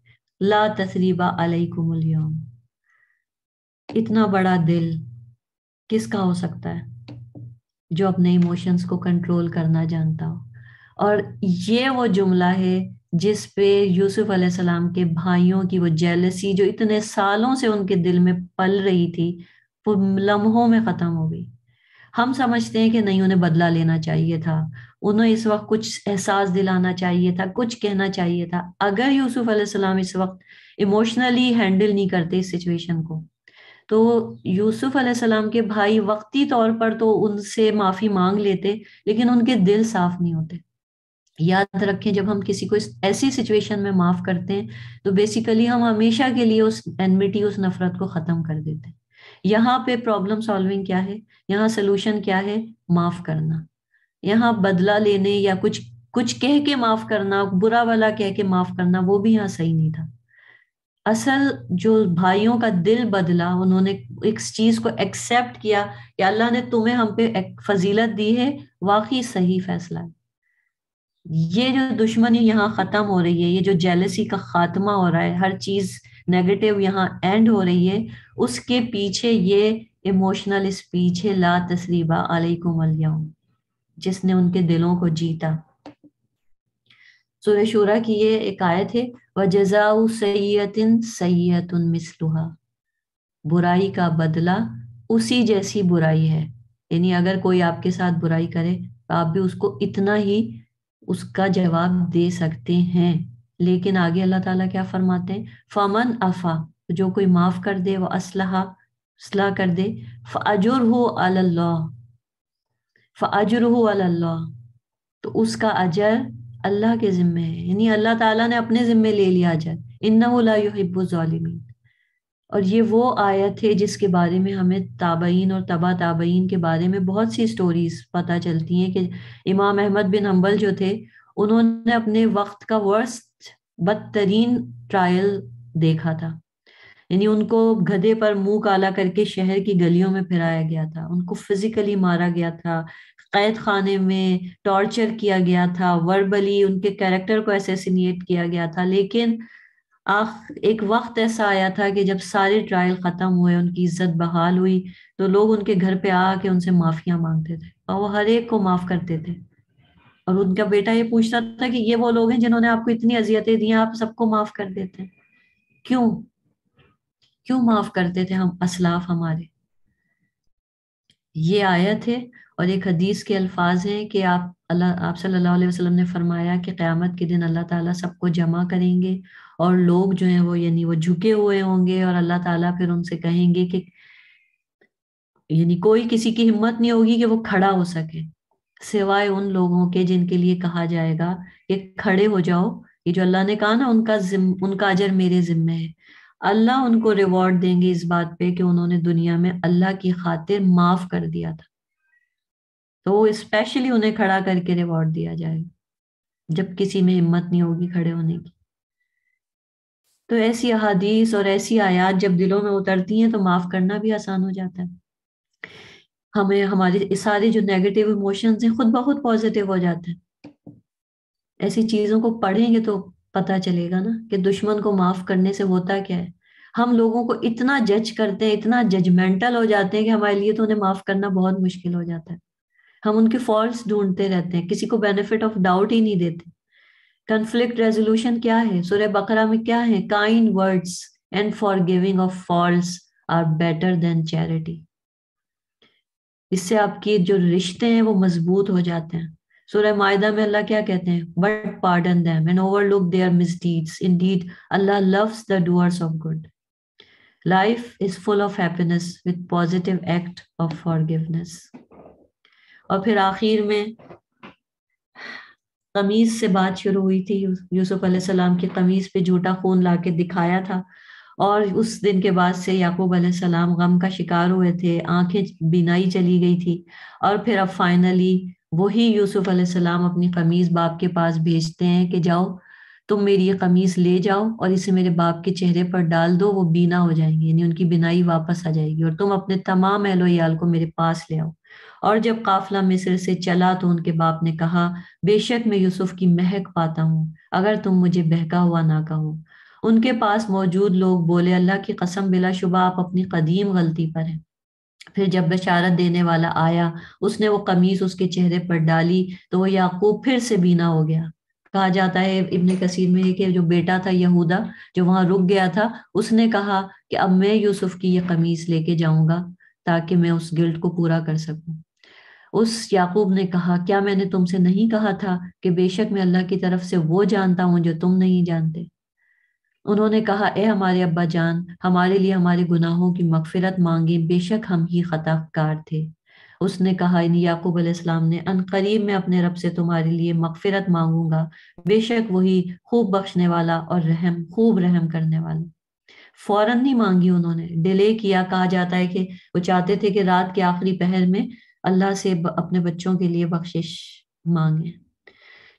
ला तसरीबा अलैकुम इतना बड़ा दिल किसका हो सकता है जो अपने इमोशंस को कंट्रोल करना जानता हो और ये वो जुमला है जिस पे यूसुफ सलाम के भाइयों की वो जेलसी जो इतने सालों से उनके दिल में पल रही थी वो लम्हों में ख़त्म हो गई हम समझते हैं कि नहीं उन्हें बदला लेना चाहिए था उन्हें इस वक्त कुछ एहसास दिलाना चाहिए था कुछ कहना चाहिए था अगर यूसुफ सलाम इस वक्त इमोशनली हैंडल नहीं करते इस सिचुएशन को तो यूसुफ अलैहिस्सलाम के भाई वक्ती तौर पर तो उनसे माफ़ी मांग लेते लेकिन उनके दिल साफ नहीं होते याद रखें जब हम किसी को ऐसी सिचुएशन में माफ़ करते हैं तो बेसिकली हम हमेशा के लिए उस एनमिटी उस नफरत को ख़त्म कर देते हैं यहाँ पे प्रॉब्लम सॉल्विंग क्या है यहाँ सोल्यूशन क्या है माफ़ करना यहाँ बदला लेने या कुछ कुछ कह के माफ़ करना बुरा वाला कह के माफ़ करना वो भी यहाँ सही नहीं था असल जो भाइयों का दिल बदला उन्होंने इस चीज को एक्सेप्ट किया कि अल्लाह ने तुम्हें हम पे एक फजीलत दी है वाकई सही फैसला है ये जो दुश्मनी यहाँ खत्म हो रही है ये जो जेलसी का खात्मा हो रहा है हर चीज नेगेटिव यहाँ एंड हो रही है उसके पीछे ये इमोशनल स्पीच है ला तस्रीबा अलैकुम जिसने उनके दिलों को जीता सूर्य शुरा की ये एक आयत है व जजाउ सैतिन सैतुन मिसलुहा बुराई का बदला उसी जैसी बुराई है यानी अगर कोई आपके साथ बुराई करे तो आप भी उसको इतना ही उसका जवाब दे सकते हैं लेकिन आगे अल्लाह ताला क्या फरमाते हैं फमन अफा जो कोई माफ कर दे वह असलहा असलाह कर दे फजुर हो अल्लाह फजुर हो अल्लाह तो उसका अजर अल्लाह के जिम्मे है यानी अल्लाह ताला ने अपने जिम्मे ले लिया जाए इन्नाबुलमिन और ये वो आयत है जिसके बारे में हमें ताबईन और तबा ताबईन के बारे में बहुत सी स्टोरीज पता चलती हैं कि इमाम अहमद बिन हम्बल जो थे उन्होंने अपने वक्त का वर्स्ट बदतरीन ट्रायल देखा था यानी उनको गधे पर मुंह काला करके शहर की गलियों में फिराया गया था उनको फिजिकली मारा गया था कैद खाने में टॉर्चर किया गया था वर्बली उनके कैरेक्टर को एसेसिनेट किया गया था लेकिन आख एक वक्त ऐसा आया था कि जब सारे ट्रायल ख़त्म हुए उनकी इज्जत बहाल हुई तो लोग उनके घर पे आके उनसे माफिया मांगते थे और वो हर एक को माफ़ करते थे और उनका बेटा ये पूछता था कि ये वो लोग हैं जिन्होंने आपको इतनी अजियतें दी आप सबको माफ़ कर देते हैं क्यों क्यों माफ़ करते थे हम असलाफ हमारे ये आयत है और एक हदीस के अल्फाज हैं कि आप अल्लाह आप सल्लल्लाहु अलैहि वसल्लम ने फरमाया कि क़्यामत के दिन अल्लाह ताला सबको जमा करेंगे और लोग जो हैं वो यानी वो झुके हुए होंगे और अल्लाह ताला फिर उनसे कहेंगे कि यानी कोई किसी की हिम्मत नहीं होगी कि वो खड़ा हो सके सिवाय उन लोगों के जिनके लिए कहा जाएगा कि खड़े हो जाओ ये जो अल्लाह ने कहा ना उनका जिम उनका अजर मेरे जिम्मे है अल्लाह उनको रिवॉर्ड देंगे इस बात पे कि उन्होंने दुनिया में अल्लाह की खातिर माफ कर दिया था तो वो स्पेशली उन्हें खड़ा करके रिवॉर्ड दिया जाएगा जब किसी में हिम्मत नहीं होगी खड़े होने की तो ऐसी अहादीस और ऐसी आयात जब दिलों में उतरती हैं तो माफ करना भी आसान हो जाता है हमें हमारे सारे जो नेगेटिव इमोशंस हैं खुद बहुत पॉजिटिव हो जाते हैं ऐसी चीजों को पढ़ेंगे तो पता चलेगा ना कि दुश्मन को माफ करने से होता क्या है हम लोगों को इतना जज करते हैं इतना जजमेंटल हो जाते हैं कि हमारे लिए तो उन्हें माफ करना बहुत मुश्किल हो जाता है हम उनके फॉल्ट ढूंढते रहते हैं किसी को बेनिफिट ऑफ डाउट ही नहीं देते कंफ्लिक्ट रेजोल्यूशन क्या है सुरह बकरा में क्या है kind words and forgiving of fault are better than charity इससे आपके जो रिश्ते हैं वो मजबूत हो जाते हैं सुरह मायदा में अल्लाह क्या कहते हैं but pardon them and overlook their indeed Allah loves the doers of good life is full of happiness with positive act of forgiveness और फिर आखिर में कमीज से बात शुरू हुई थी यूसुफ सलाम की कमीज पे झूठा खून ला के दिखाया था और उस दिन के बाद से याकूब सलाम गम का शिकार हुए थे आंखें बिनाई चली गई थी और फिर अब फाइनली वही यूसुफ सलाम अपनी कमीज बाप के पास भेजते हैं कि जाओ तुम मेरी ये कमीज ले जाओ और इसे मेरे बाप के चेहरे पर डाल दो वो बीना हो जाएंगे यानी उनकी बिनाई वापस आ जाएगी और तुम अपने तमाम अहलो याल को मेरे पास ले आओ और जब काफिला मिस्र से चला तो उनके बाप ने कहा बेशक मैं यूसुफ की महक पाता हूँ अगर तुम मुझे बहका हुआ ना कहो उनके पास मौजूद लोग बोले अल्लाह की कसम बिलाशुबा आप अपनी कदीम गलती पर हैं फिर जब बशारत देने वाला आया उसने वो कमीज उसके चेहरे पर डाली तो वो याकूब फिर से बीना हो गया कहा जाता है इबन कसीर में कि जो बेटा था यहूदा जो वहां रुक गया था उसने कहा कि अब मैं यूसुफ की ये कमीज लेके जाऊंगा ताकि मैं उस गिल्ट को पूरा कर सकूं उस याकूब ने कहा क्या मैंने तुमसे नहीं कहा था कि बेशक मैं अल्लाह की तरफ से वो जानता हूँ जो तुम नहीं जानते उन्होंने कहा ए हमारे अब्बा जान हमारे लिए हमारे गुनाहों की मगफिरत मांगे बेशक हम ही खताकार थे उसने कहा इन याकूब अलैहिस्सलाम ने करीब मैं अपने रब से तुम्हारे लिए मगफिरत मांगूंगा बेशक वही खूब बख्शने वाला और रहम खूब रहम करने वाला फौरन नहीं मांगी उन्होंने डिले किया कहा जाता है कि वो चाहते थे कि रात के आखिरी पहर में अल्लाह से अपने बच्चों के लिए बख्शिश मांगे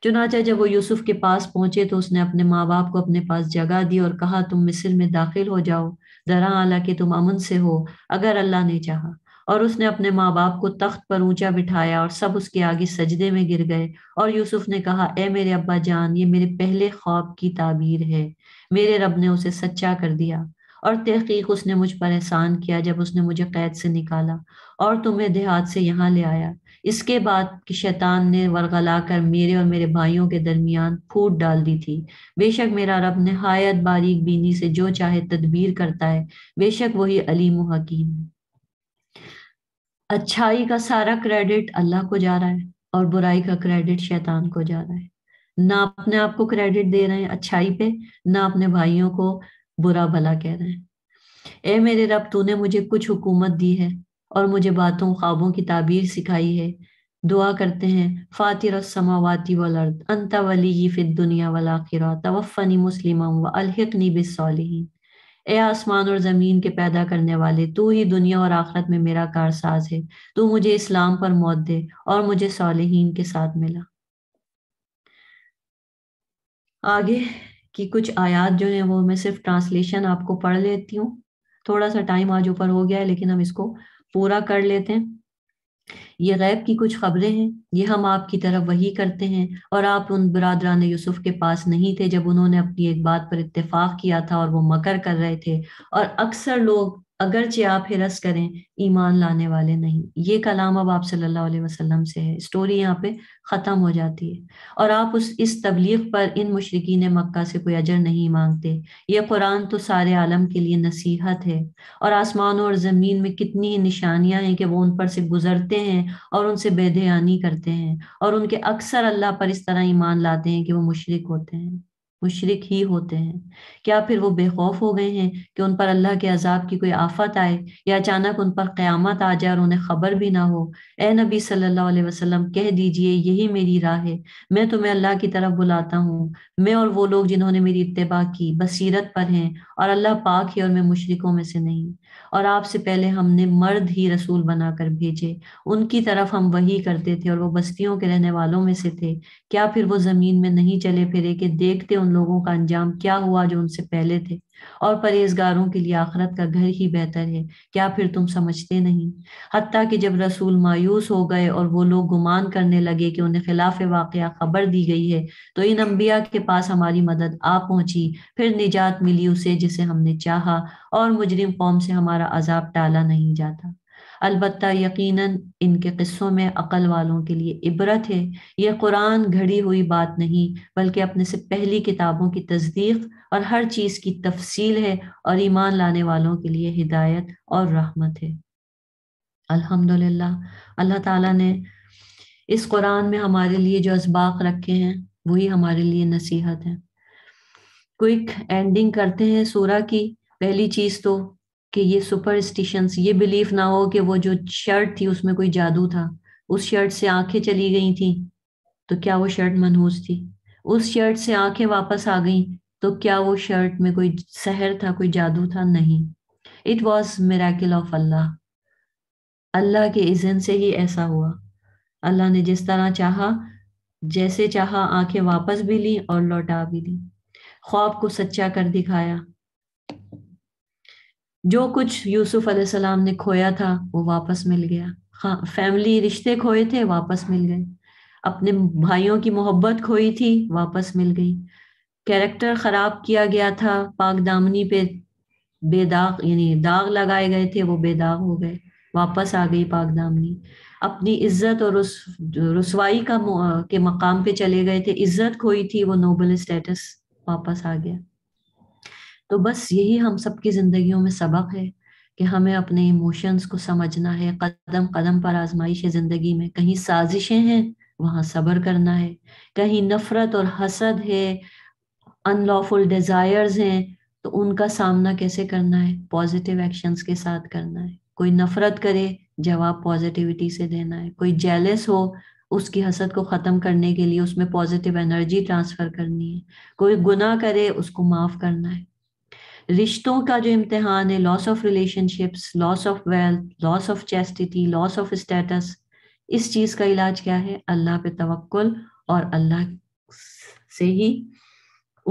चुनाचा जब वो यूसुफ के पास पहुंचे तो उसने अपने माँ बाप को अपने पास जगह दी और कहा तुम मिस्र में दाखिल हो जाओ दरा आला कि तुम अमन से हो अगर अल्लाह ने चाहा और उसने अपने माँ बाप को तख्त पर ऊंचा बिठाया और सब उसके आगे सजदे में गिर गए और यूसुफ ने कहा ए मेरे अब्बा जान ये मेरे पहले ख्वाब की ताबीर है मेरे रब ने उसे सच्चा कर दिया और तहकीक उसने मुझ पर एहसान किया जब उसने मुझे कैद से निकाला और तुम्हें देहात से यहाँ ले आया इसके बाद कि शैतान ने वरगला कर मेरे और मेरे भाइयों के दरमियान फूट डाल दी थी बेशक मेरा रब नहायत बारीक बीनी से जो चाहे तदबीर करता है बेशक वही अलीम हकीम है अच्छाई का सारा क्रेडिट अल्लाह को जा रहा है और बुराई का क्रेडिट शैतान को जा रहा है ना अपने आप को क्रेडिट दे रहे हैं अच्छाई पे ना अपने भाइयों को बुरा भला कह रहे हैं ए मेरे रब तूने मुझे कुछ हुकूमत दी है और मुझे बातों ख्वाबों की ताबीर सिखाई है दुआ करते हैं फातिर समावाती वर्द अर्द अंता वली फिर दुनिया वाला आखिरा तवफ़नी मुस्लिम व अलहकनी बिसलिन ए आसमान और ज़मीन के पैदा करने वाले तू ही दुनिया और आखरत में मेरा कारसाज है तू मुझे इस्लाम पर मौत दे और मुझे सालहीन के साथ मिला आगे कि कुछ आयात जो है वो मैं सिर्फ ट्रांसलेशन आपको पढ़ लेती हूँ थोड़ा सा टाइम आज ऊपर हो गया है लेकिन हम इसको पूरा कर लेते हैं ये गैब की कुछ खबरें हैं ये हम आपकी तरफ वही करते हैं और आप उन बरदरान यूसुफ के पास नहीं थे जब उन्होंने अपनी एक बात पर इतफाक किया था और वो मकर कर रहे थे और अक्सर लोग अगरचे आप हिरस करें ईमान लाने वाले नहीं ये कलाम अब आप सल्लल्लाहु अलैहि वसल्लम से है स्टोरी यहाँ पे ख़त्म हो जाती है और आप उस इस तबलीग पर इन मुशरकिन मक्का से कोई अजर नहीं मांगते ये कुरान तो सारे आलम के लिए नसीहत है और आसमान और ज़मीन में कितनी ही निशानियाँ हैं कि वो उन पर से गुजरते हैं और उनसे बेदयानी करते हैं और उनके अक्सर अल्लाह पर इस तरह ईमान लाते हैं कि वो मुशरक होते हैं मुशरक ही होते हैं क्या फिर वो बेखौफ हो गए हैं कि उन पर अल्लाह के अजाब की कोई आफत आए या अचानक उन पर क़्यामत आ जाए और उन्हें खबर भी ना हो ए नबी सल्लल्लाहु अलैहि वसल्लम कह दीजिए यही मेरी राह है मैं तुम्हें अल्लाह की तरफ बुलाता हूँ मैं और वो लोग जिन्होंने मेरी इतबा की बसीरत पर हैं और अल्लाह पाक है और मैं मुशरकों में से नहीं और आपसे पहले हमने मर्द ही रसूल बनाकर भेजे उनकी तरफ हम वही करते थे और वो बस्तियों के रहने वालों में से थे क्या फिर वो जमीन में नहीं चले फिरे कि देखते उन लोगों का अंजाम क्या हुआ जो उनसे पहले थे और परहेजगारों के लिए आखरत का घर ही बेहतर है क्या फिर तुम समझते नहीं हती कि जब रसूल मायूस हो गए और वो लोग गुमान करने लगे कि उन्हें खिलाफ वाक़ खबर दी गई है तो इन अम्बिया के पास हमारी मदद आ पहुंची फिर निजात मिली उसे जिसे हमने चाहा और मुजरिम कौम से हमारा अजाब टाला नहीं जाता अलबत् यकीनन इनके किस्सों में अकल वालों के लिए इबरत है यह कुरान घड़ी हुई बात नहीं बल्कि अपने से पहली किताबों की तस्दीक और हर चीज़ की तफसील है और ईमान लाने वालों के लिए हिदायत और रहमत है अल्हम्दुलिल्लाह अल्लाह ताला ने इस कुरान में हमारे लिए जो इसबाक रखे हैं वही हमारे लिए नसीहत है क्विक एंडिंग करते हैं सूरा की पहली चीज़ तो कि ये सुपरस्टिशंस ये बिलीफ ना हो कि वो जो शर्ट थी उसमें कोई जादू था उस शर्ट से आंखें चली गई थी तो क्या वो शर्ट मनहूस थी उस शर्ट से आंखें वापस आ गई तो क्या वो शर्ट में कोई सहर था कोई जादू था नहीं it was miracle of Allah Allah के इज़न से ही ऐसा हुआ अल्लाह ने जिस तरह चाहा जैसे चाहा आंखें वापस भी ली और लौटा भी दी ख्वाब को सच्चा कर दिखाया जो कुछ यूसुफ अलैहिस्सलाम ने खोया था वो वापस मिल गया हाँ, फैमिली रिश्ते खोए थे वापस मिल गए अपने भाइयों की मोहब्बत खोई थी वापस मिल गई कैरेक्टर खराब किया गया था पाक दामनी पे बेदाग यानी दाग लगाए गए थे वो बेदाग हो गए वापस आ गई पाक दामनी अपनी इज्जत और उस रसवाई का के मकाम पे चले गए थे इज्जत खोई थी वो नोबल स्टेटस वापस आ गया तो बस यही हम सबकी जिंदगियों में सबक है कि हमें अपने इमोशंस को समझना है कदम कदम पर आजमाइश है ज़िंदगी में कहीं साजिशें हैं वहाँ सब्र करना है कहीं नफरत और हसद है अनलॉफुल डिज़ायर्स हैं तो उनका सामना कैसे करना है पॉजिटिव एक्शंस के साथ करना है कोई नफरत करे जवाब पॉजिटिविटी से देना है कोई जेलस हो उसकी हसद को ख़त्म करने के लिए उसमें पॉजिटिव एनर्जी ट्रांसफ़र करनी है कोई गुनाह करे उसको माफ़ करना है रिश्तों का जो इम्तहान है loss of relationships loss of wealth loss of chastity loss of status इस चीज़ का इलाज क्या है अल्लाह पे तवक्कुल और अल्लाह से ही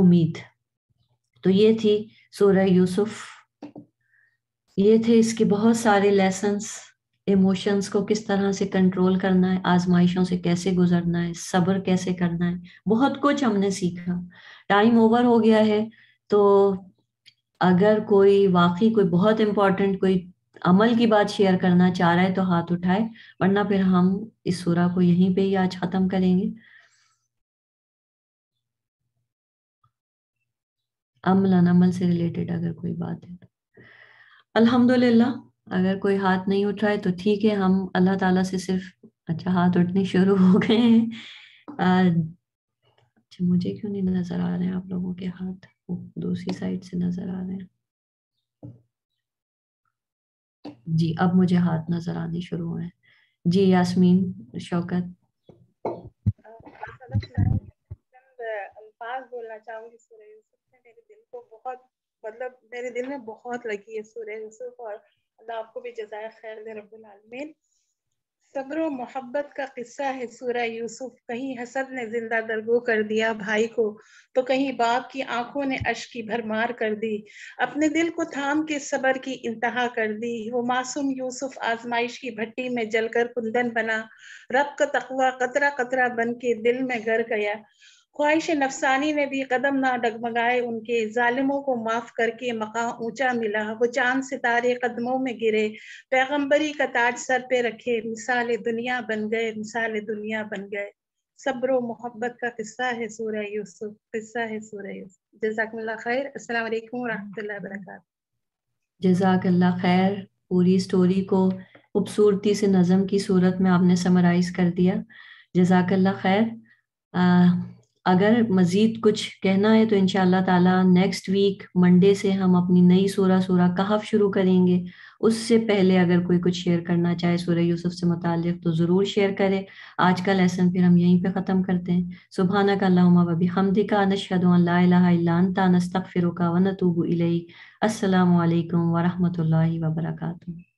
उम्मीद तो ये थी सोरा यूसुफ ये थे इसके बहुत सारे लेसन्स इमोशंस को किस तरह से कंट्रोल करना है आजमाइशों से कैसे गुजरना है सब्र कैसे करना है बहुत कुछ हमने सीखा टाइम ओवर हो गया है तो अगर कोई वाकई कोई बहुत इंपॉर्टेंट कोई अमल की बात शेयर करना चाह रहा है तो हाथ उठाए वरना फिर हम इस सूरा को यहीं पे ही आज ख़त्म करेंगे अमल अनमल से रिलेटेड अगर कोई बात है तो अल्हम्दुलिल्लाह अगर कोई हाथ नहीं उठ रहा है तो ठीक है हम अल्लाह ताला से सिर्फ अच्छा हाथ उठने शुरू हो गए हैं अच्छा मुझे क्यों नहीं नजर आ रहे हैं आप लोगों के हाथ दूसरी साइड से नजर आ रहे हैं जी अब मुझे हाथ नजर आने शुरू हुए जी यासमीन शौकत बोलना चाहूंगी मेरे दिल को बहुत मतलब मेरे दिल में बहुत लगी है सूर्य यूसुफ और अल्लाह आपको भी जजाय खैर दे रबालमीन सब्र मोहब्बत का किस्सा है सूर्य यूसुफ कहीं हसन ने जिंदा दरगो कर दिया भाई को तो कहीं बाप की आंखों ने अश की भरमार कर दी अपने दिल को थाम के सबर की इंतहा कर दी वो मासूम यूसुफ आजमाइश की भट्टी में जलकर कुंदन बना रब का तकवा कतरा कतरा बन के दिल में गर गया ख्वाहिश नफसानी ने भी कदम ना डगमगाए उनके जालिमों को माफ करके मका ऊंचा मिला वो चांद सितारे कदमों में गिरे पैगंबरी का ताज सर पे रखे मिसाल दुनिया बन गए मिसाल दुनिया बन गए सब्र मोहब्बत का किस्सा है सूर्य यूसुफ किस्सा है सूर्य यूसुफ जजाकल्ला खैर अस्सलाम वालेकुम वरक व जजाकल्ला खैर पूरी स्टोरी को खूबसूरती से नज़म की सूरत में आपने समराइज कर दिया जजाकल्ला खैर अगर मज़ीद कुछ कहना है तो इन ताला नेक्स्ट वीक मंडे से हम अपनी नई सूरा सूरा कहफ शुरू करेंगे उससे पहले अगर कोई कुछ शेयर करना चाहे सूर्य यूसुफ से मुतक तो ज़रूर शेयर करें आज का लेसन फिर हम यहीं पे ख़त्म करते हैं सुबहाना का वबी हमदिका नशदलाता नस्तफ़िर का वनतूब अलैक वरहमल वर्का